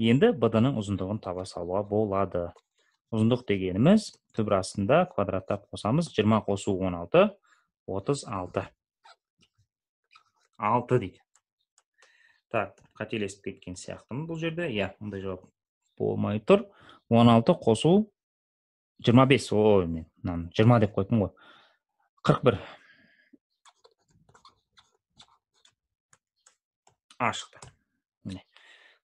енді д ның ұзындығын таба салуға болады ұзындық дегеніміз түбір астында квадраттап қосамыз жиырма қосу он алты отыз алты алты дейді так қателесіп кеткен сияқтымын бұл жерде иә ондай жауап болмай тұр 16 қосу 25 ой мен мынаны деп қойдым ғой 41 а шықты міне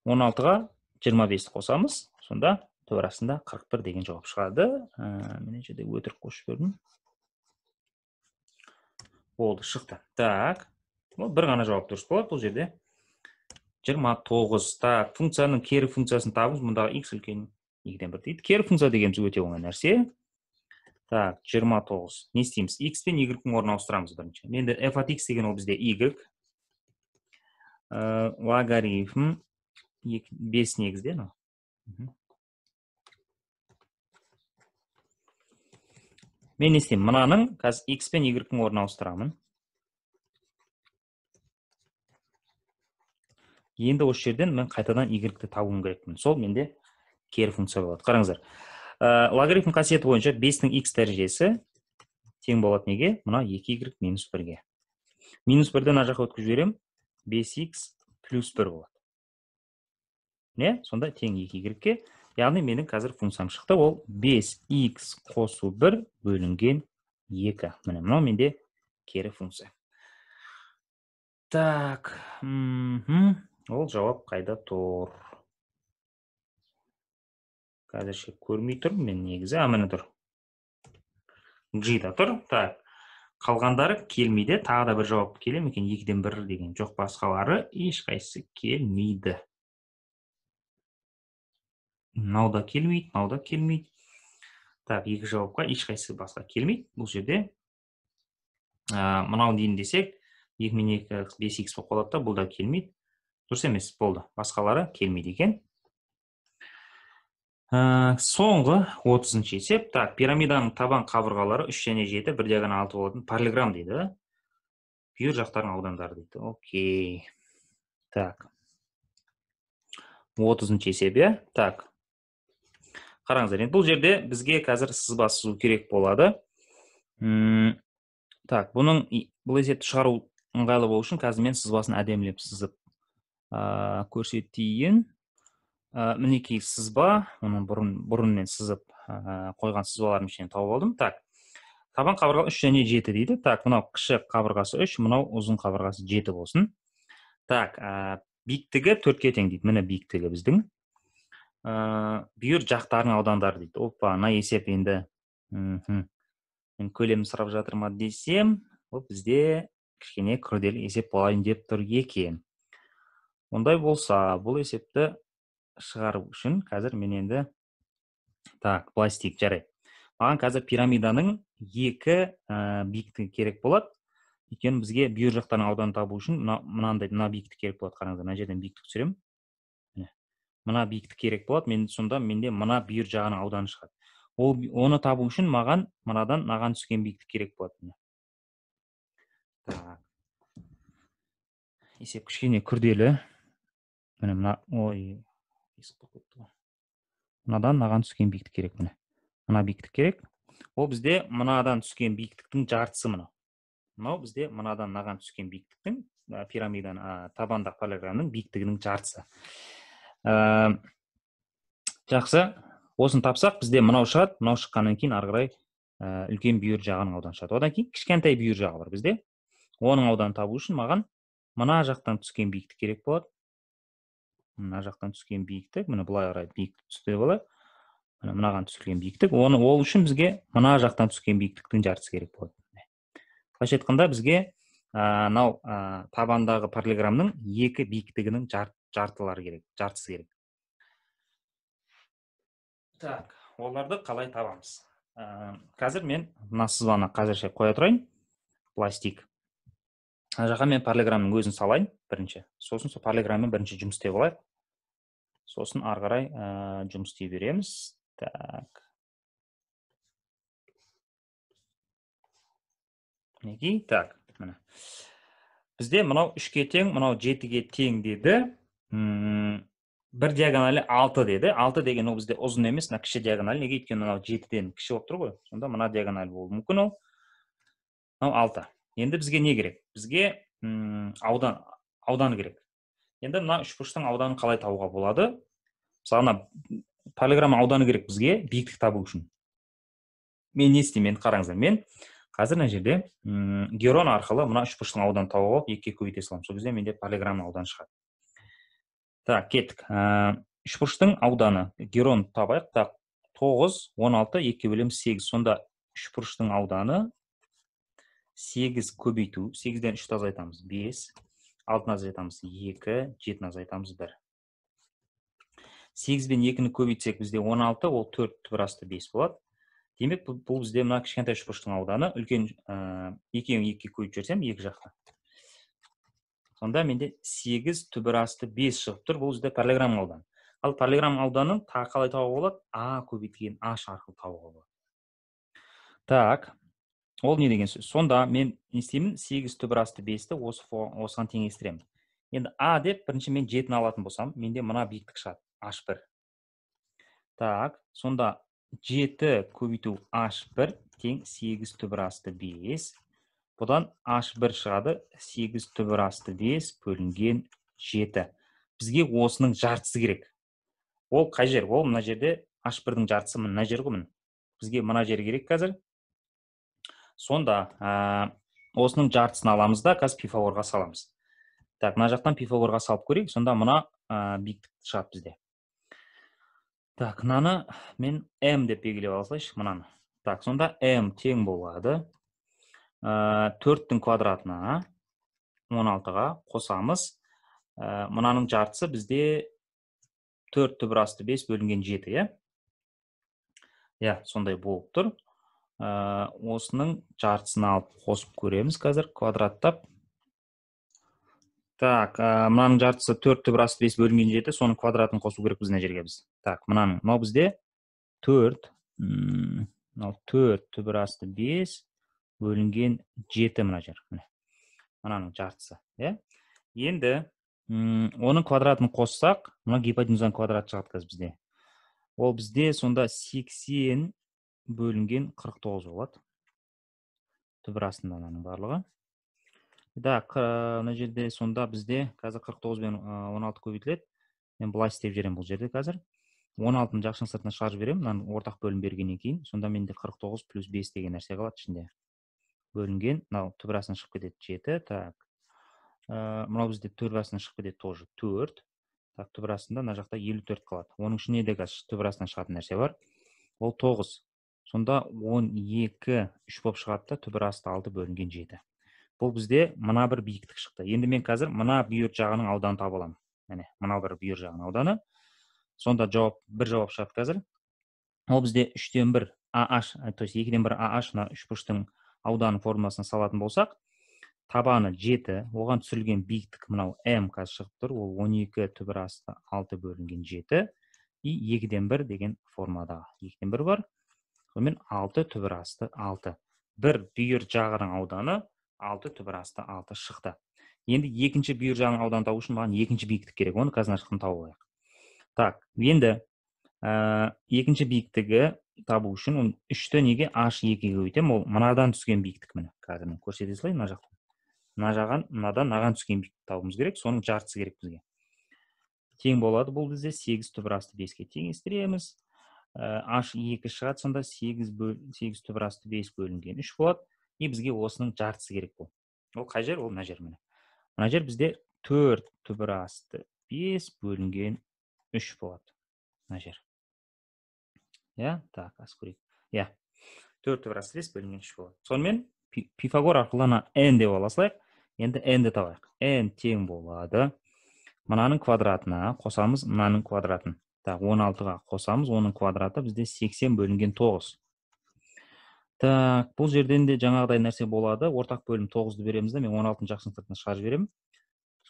16-ға 25-ті қосамыз сонда төрасында 41 деген жауап шығады ә, мына жерде өтірік қосып жібердім болды шықты так бір ғана жауап дұрыс болады бұл жерде жиырма тоғызда функцияның кері функциясын табыңыз мұндағы x үлкен екіден бір дейді кері функция деген өте оңай нәрсе так жиырма тоғыз не істейміз x пен y-дің орнын ауыстырамыз бірінші енді f от x деген ол бізде y э, логарифм бес негізде мынау мен не істеймін мынаның қазір x пен y-дің орнын ауыстырамын енді осы жерден мен қайтадан игілікті табуым керекпін сол менде кері функция болады қараңыздар ә, логарифм қасиеті бойынша бестің x дәрежесі тең болады неге мына екі y минус бірге минус бірді мына жаққа өткізіп жіберемін бес x плюс бір болады не сонда тең екі y яғни менің қазір функциям шықты ол 5x қосу 1 бөлінген 2 міне мынау менде кері функция так ол жауап қайда тұр қазірше көрмей тұрмын мен негізі а міне тұр джида тұр так қалғандары келмейді тағы да бір жауап келе ме екен екіден бір деген жоқ басқалары ешқайсысы келмейді мынау да келмейді мынау да келмейді так екі жауапқа ешқайсысы басқа келмейді бұл жерде мынау дейін десек екі мен екі бес икс болып қалады да бұл да келмейді дұрыс емес болды басқалары келмейді екен ә, соңғы отызыншы есеп так пирамиданың табан қабырғалары үш және жеті бір диагонал алты болатын параллелограмм дейді бүйір жақтарының аудандары дейді окей так отызыншы есеп иә так қараңыздар енді бұл жерде бізге қазір сызба сызу керек болады Үм, так бұның бұл есепті шығару ыңғайлы болу үшін қазір мен сызбасын әдемілеп сызып ә, көрсетейін ә, мінекей сызба оны бұрын бұрын мен сызып э, қойған сызбалардың ішінен тауып алдым так табан қабырға үш және жеті дейді так мынау кіші қабырғасы үш мынау ұзын қабырғасы жеті болсын так ә, биіктігі төртке тең дейді міне биіктігі біздің ә, бүйір жақтарының аудандары дейді опа мына есеп енді мхм мен көлемін сұрап жатыр ма десем бізде кішкене күрделі есеп болайын деп тұр екен ондай болса бұл есепті шығару үшін қазір мен енді так пластик істейік жарайды маған қазір пирамиданың екі ә, биіктігі керек болады өйткені бізге бүйір жақтан аудан табу үшін мынандай мына биіктік керек болады қараңыздар мына жерден биіктік түсіремін міне мына биіктік керек болады мен сонда менде мына бүйір жағының аудан шығады ол оны табу үшін маған мынадан маған түскен биіктік керек болады так есеп кішкене күрделі міне мына ой мынадан мынаған түскен биіктік керек міне мына биіктік керек ол бізде мынадан түскен биіктіктің жартысы мынау мынау бізде мынадан мынаған түскен биіктіктің пирамиданың ә, табандық полиграмның биіктігінің жартысы ә, жақсы осыны тапсақ бізде мынау шығады мынау шыққаннан кейін ары қарай ә, үлкен бүйір жағының ауданы шығады одан кейін кішкентай бүйір жағы бар бізде оның ауданын табу үшін маған мына жақтан түскен биіктік керек болады мына жақтан түскен биіктік міне былай қарай биіктік түсті деп алайық міне мынаған түсірген биіктік оны ол үшін бізге мына жақтан түскен биіктіктің жартысы керек болады былайша айтқанда бізге мынау ә, табандағы параллелограммның екі биіктігінің жартылары керек жартысы керек так оларды қалай табамыз ә, қазір мен мына сызбаны қазірше қоя тұрайын пластик ана жаққа мен параллеграмның өзін салайын бірінші сосын сол парлеграммен бірінші жұмыс істеп алайық сосын ары қарай ә, жұмыс істей береміз так мінекей так міне бізде мынау үшке тең мынау жетіге тең деді бір диагоналі алты деді алты деген ол бізде ұзын емес мына кіші диагональ неге өйткені мынау жетіден кіші болып тұр ғой сонда мына диагональ болуы мүмкін ол мынау алты енді бізге не керек бізге ұм, аудан ауданы керек енді мына үшбұрыштың ауданын қалай табуға болады мысалы ана полиграмма ауданы керек бізге биіктік табу үшін мен не істеймін енді қараңыздар мен қазір мына жерде герон арқылы мына үшбұрыштың ауданын тауып алып екіге көбейте саламын сол кезде менде полиграмма ауданы шығады так кеттік ә, үшбұрыштың ауданы герон табайық так тоғыз он алты екіге бөлеміз сегіз сонда үшбұрыштың ауданы сегіз көбейту сегізден үшті азайтамыз бес алтыны азайтамыз екі жетіні азайтамыз бір сегіз бен екіні көбейтсек бізде он алты ол төрт түбір асты бес болады демек бұл, бізде мына кішкентай шұбыршықтың ауданы үлкен ә, екеуін екіге көбейтіп жіберсем екі жақты сонда менде сегіз түбір асты бес шығып тұр бұл бізде параллограмм ауданы ал параллограмм ауданын тағы қалай табуға болады а көбейтілген аш арқылы табуға болады так ол не деген сөз сонда мен не істеймін сегіз түбір асты бесті осы осыған теңестіремін енді а деп бірінші мен жетіні алатын болсам менде мына биіктік шығады аш бір так сонда жеті көбейту аш бір тең сегіз түбір асты бес бұдан аш бір шығады сегіз түбір асты бес бөлінген жеті бізге осының жартысы керек ол қай жер ол мына жерде аш бірдің жартысы мына жер ғой міне бізге мына жер керек қазір сонда ә, осының жартысын аламыз да қазір пифагорға саламыз так мына жақтан пифагорға салып көрейік сонда мына ә, биіктік шығады бізде так мынаны мен м деп белгілеп алсайшы мынаны так сонда м тең болады төрттің квадратына 16-ға қосамыз мынаның жартысы бізде төрт түбір асты бес бөлінген жеті иә иә сондай болып тұр Э, осының жартысын алып қосып көреміз қазір квадраттап так э, мынаның жартысы төрт бір асты бес бөлінген жеті соның квадратын қосу керекпіз мына жерге біз так мынаның мынау бізде төрт мынау төрт түбір асты бес бөлінген жеті мына жер мынаның жартысы иә енді оның квадратын қоссақ мына гипотенузаның квадраты шығады қазір бізде ол бізде сонда сексен бөлінген 49 болады түбір астында мынаның барлығы Да, мына жерде сонда бізде қазір 49 бен 16 көбейтіледі мен былай істеп жіберемін бұл жерде қазір 16-ны жақшының сыртына шығарып жіберемін мынаны ортақ бөлім бергеннен кейін сонда менде 49 плюс 5 деген нәрсе қалады ішінде бөлінген мынау түбір астынан шығып кетеді жеті так ә, мынау бізде түбір астынан шығып кетеді тоже төрт так түбір астында мына жақта елу төрт қалады оның ішінде де қазір түбір астынан шығатын нәрсе бар ол тоғыз сонда 12 үш болып шығады да түбір асты алты бөлінген жеті бұл бізде мына бір биіктік шықты енді мен қазір мына бүйір жағының ауданын таба аламын міне мына бір бүйір жағының ауданы сонда жауап бір жауап шығады қазір ол бізде үштен бір аш э, то есть екіден бір на мына үшбұрыштың ауданын формуласына салатын болсақ табаны жеті оған түсірілген биіктік мынау м қазір шығып тұр ол 12 түбір асты алты бөлінген жеті и екіден бір деген формуладағы екіден бір бар сонымен алты түбір асты алты бір бүйір жағының ауданы алты түбір асты алты шықты енді екінші бүйір жағының ауданын табу үшін маған екінші биіктік керек оны қазір жақтан тауып алайық так енді ә, екінші биіктігі табу үшін оны үшті неге аш екіге көбейтемін ол мынадан түскен биіктік міне қазір мен көрсете салайын мына жақты мына жаған мынадан мынаған түскен биіктік табуымыз керек соның жартысы керек бізге тең болады бұл бізде сегіз түбір асты беске теңестіреміз Э, Аш екі шығады сонда сегіз сегіз асты бес бөлінген үш болады и бізге осының жартысы керек бұл ол қай жер ол мына жер міне мына жер бізде төрт асты бес бөлінген үш болады мына жер иә так аз көрейік иә төрт асты бес бөлінген үш болады сонымен пифагор арқылы ана n деп ала салайық енді нді табайық n тең болады мынаның квадратына қосамыз мынаның квадратын так он алтыға қосамыз оның квадраты бізде 80 бөлінген 9 так бұл жерден де жаңағыдай нәрсе болады ортақ бөлім 9-ды береміз да мен 16 ны жақын сыртына шығарып жіберемін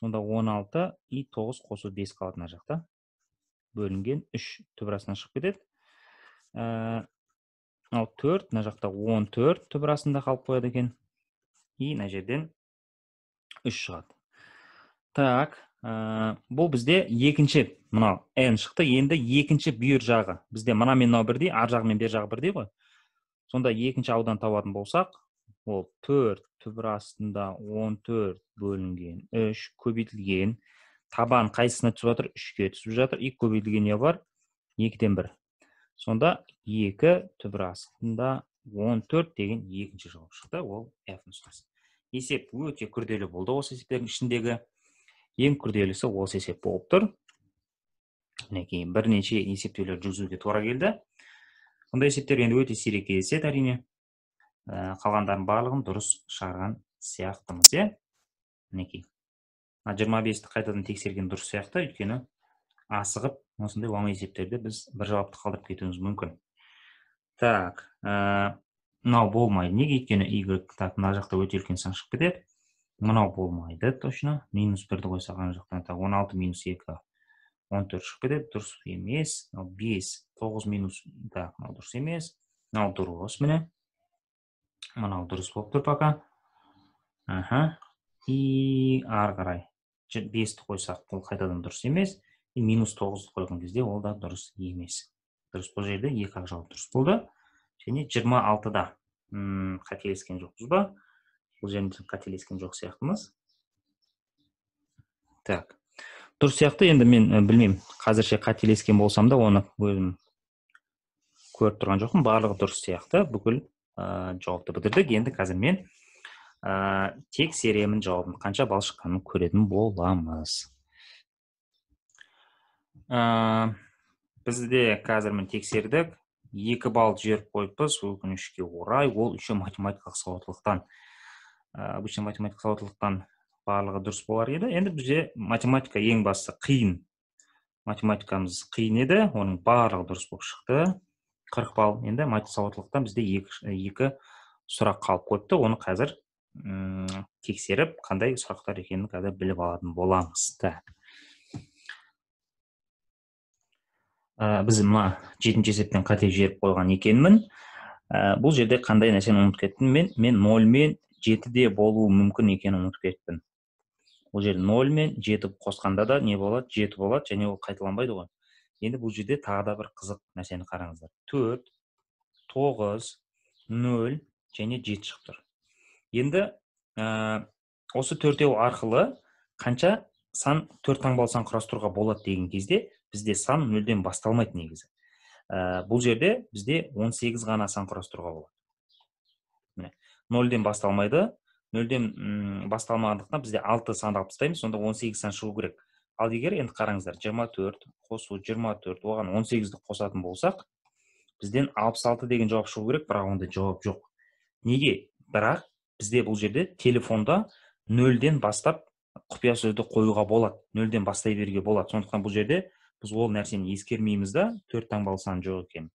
сонда 16 и 9 қосу 5 қалады мына жақта бөлінген 3 түбірасынан шығып кетеді мынау ә, 4 мына жақта 14 түбірасында қалып қояды екен и мына жерден 3 шығады так ә, бұл бізде екінші мынау n шықты енді екінші бүйір жағы бізде мына мен мынау бірдей ар жағы мен бер жағы бірдей ғой сонда екінші аудан табатын болсақ ол төрт түбір астында 14 бөлінген 3 көбейтілген табан қайсысына түсіп жатыр үшке түсіп жатыр и көбейтілген не бар екіден бір сонда екі түбір астында 14 деген екінші жауап шықты ол f нұсқасы есеп өте күрделі болды осы есептердің ішіндегі ең күрделісі осы есеп болып тұр мінекей бірнеше есептеулер жүргізуге тура келді мұндай есептер енді өте сирек кездеседі әрине ә, қалғандарының барлығын дұрыс шығарған сияқтымыз иә мінекей мына жиырма бесті қайтадан тексерген дұрыс сияқты өйткені асығып осындай оңай есептерді біз бір жауапты қалдырып кетуіміз мүмкін так ә, мынау болмайды неге өйткені y так мына жақта өте үлкен сан шығып кетеді мынау болмайды точно минус бірді қойсақ ана жақтан тағы он алты минус екі он төрт шығып кетеді дұрыс емес мынау бес тоғыз минус так мынау дұрыс емес мынау дұрыс міне мынау дұрыс болып тұр пока аха и ары қарай бесті қойсақ ол қайтадан дұрыс емес и минус тоғызды қойған кезде ол да дұрыс емес дұрыс бұл жерде екі ақ жауап дұрыс болды және жиырма алтыда қателескен жоқпыз ба бұл жерде қателескен жоқ сияқтымыз так дұрыс сияқты енді мен ә, білмеймін қазірше қателескен болсам да оны өзім көріп тұрған жоқпын барлығы дұрыс сияқты бүкіл ә, жауапты бітірдік енді қазір мен ә, тексеремін жауабын қанша балл шыққанын көретін боламыз ә, бізде қазір мен тексердік екі балл жіберіп қойыппыз өкінішке орай ол еще математикалық сауаттылықтан Э, обычно математика сауаттылықтан барлығы дұрыс болар еді енді бізде математика ең басты қиын математикамыз қиын еді оның барлығы дұрыс болып шықты қырық балл енді сауаттылықтан бізде екі, э, екі сұрақ қалып қойыпты оны қазір ұм, тексеріп қандай сұрақтар екенін қазір біліп алатын боламыз так ә, э, біз мына жетінші есептен қате жіберіп қойған екенмін ә, бұл жерде қандай нәрсені ұмытып кеттім мен мен нольмен жетіде болуы мүмкін екенін ұмытып кетіппін бұл жерде ноль мен жеті қосқанда да не болады жеті болады және ол қайталанбайды ғой енді бұл жерде тағы да бір қызық нәрсені қараңыздар төрт тоғыз нөл және жеті шығып тұр енді ә, осы төртеу арқылы қанша сан төрт таңбалы сан құрастыруға болады деген кезде бізде сан нөлден басталмайды негізі ә, бұл жерде бізде 18 ғана сан құрастыруға болады нөлден басталмайды нөлден басталмағандықтан бізде алты санды алып тастаймыз сонда он сегіз сан шығу керек ал егер енді қараңыздар жиырма төрт қосу жиырма төрт оған он сегізді қосатын болсақ бізден алпыс алты деген жауап шығу керек бірақ ондай жауап жоқ неге бірақ бізде бұл жерде телефонда нөлден бастап құпия сөзді қоюға болады нөлден бастай беруге болады сондықтан бұл жерде біз ол нәрсені ескермейміз да төрт таңбалы сан жоқ екен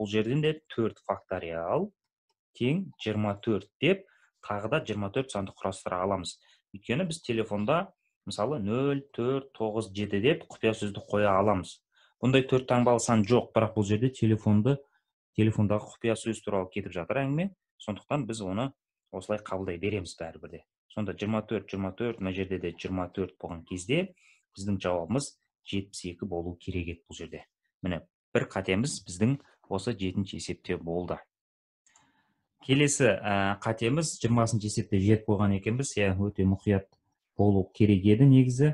бұл жерден де төрт факториал тең 24 деп тағы да 24 санды құрастыра аламыз өйткені біз телефонда мысалы 0, 4, 9, 7 деп құпия сөзді қоя аламыз бұндай 4 таңбалы сан жоқ бірақ бұл жерде телефонды телефондағы құпия сөз туралы кетіп жатыр әңгіме сондықтан біз оны осылай қабылдай береміз бәрібір сонда 24 24 мына жерде де 24 болған кезде біздің жауабымыз 72 болу керек еді бұл жерде міне бір қатеміз біздің осы жетінші есепте болды келесі ә, қатеміз жиырмасыншы есепте жетіп қойған екенбіз иә өте мұқият болу керек еді негізі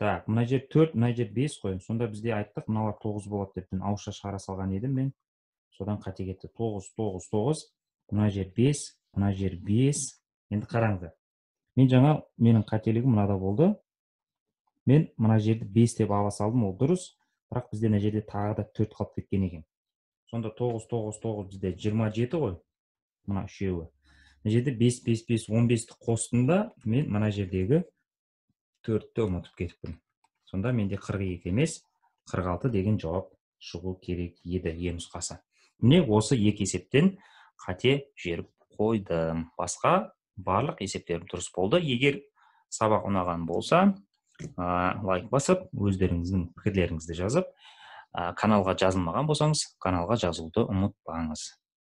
так мына жер төрт мына жер бес қой сонда бізде айттық мыналар тоғыз болады деп мен ауызша шығара салған едім мен содан қате кетті тоғыз тоғыз тоғыз мына жер бес мына жер бес енді қараңыздар мен жаңа менің қателігім мынада болды мен мына жерді бес деп ала салдым ол дұрыс бірақ бізде мына жерде тағы да төрт қалып кеткен екен сонда тоғыз тоғыз тоғыз бізде жиырма жеті ғой мына үшеуі мына жерде бес бес бес он бесті қостым да мен мына жердегі төртті ұмытып кетіппін сонда менде қырық екі емес қырық алты деген жауап шығу керек еді е нұсқасы міне осы екі есептен қате жіберіп қойдым басқа барлық есептерім дұрыс болды егер сабақ ұнаған болса лайк басып өздеріңіздің пікірлеріңізді жазып каналға жазылмаған болсаңыз каналға жазылуды ұмытпаңыз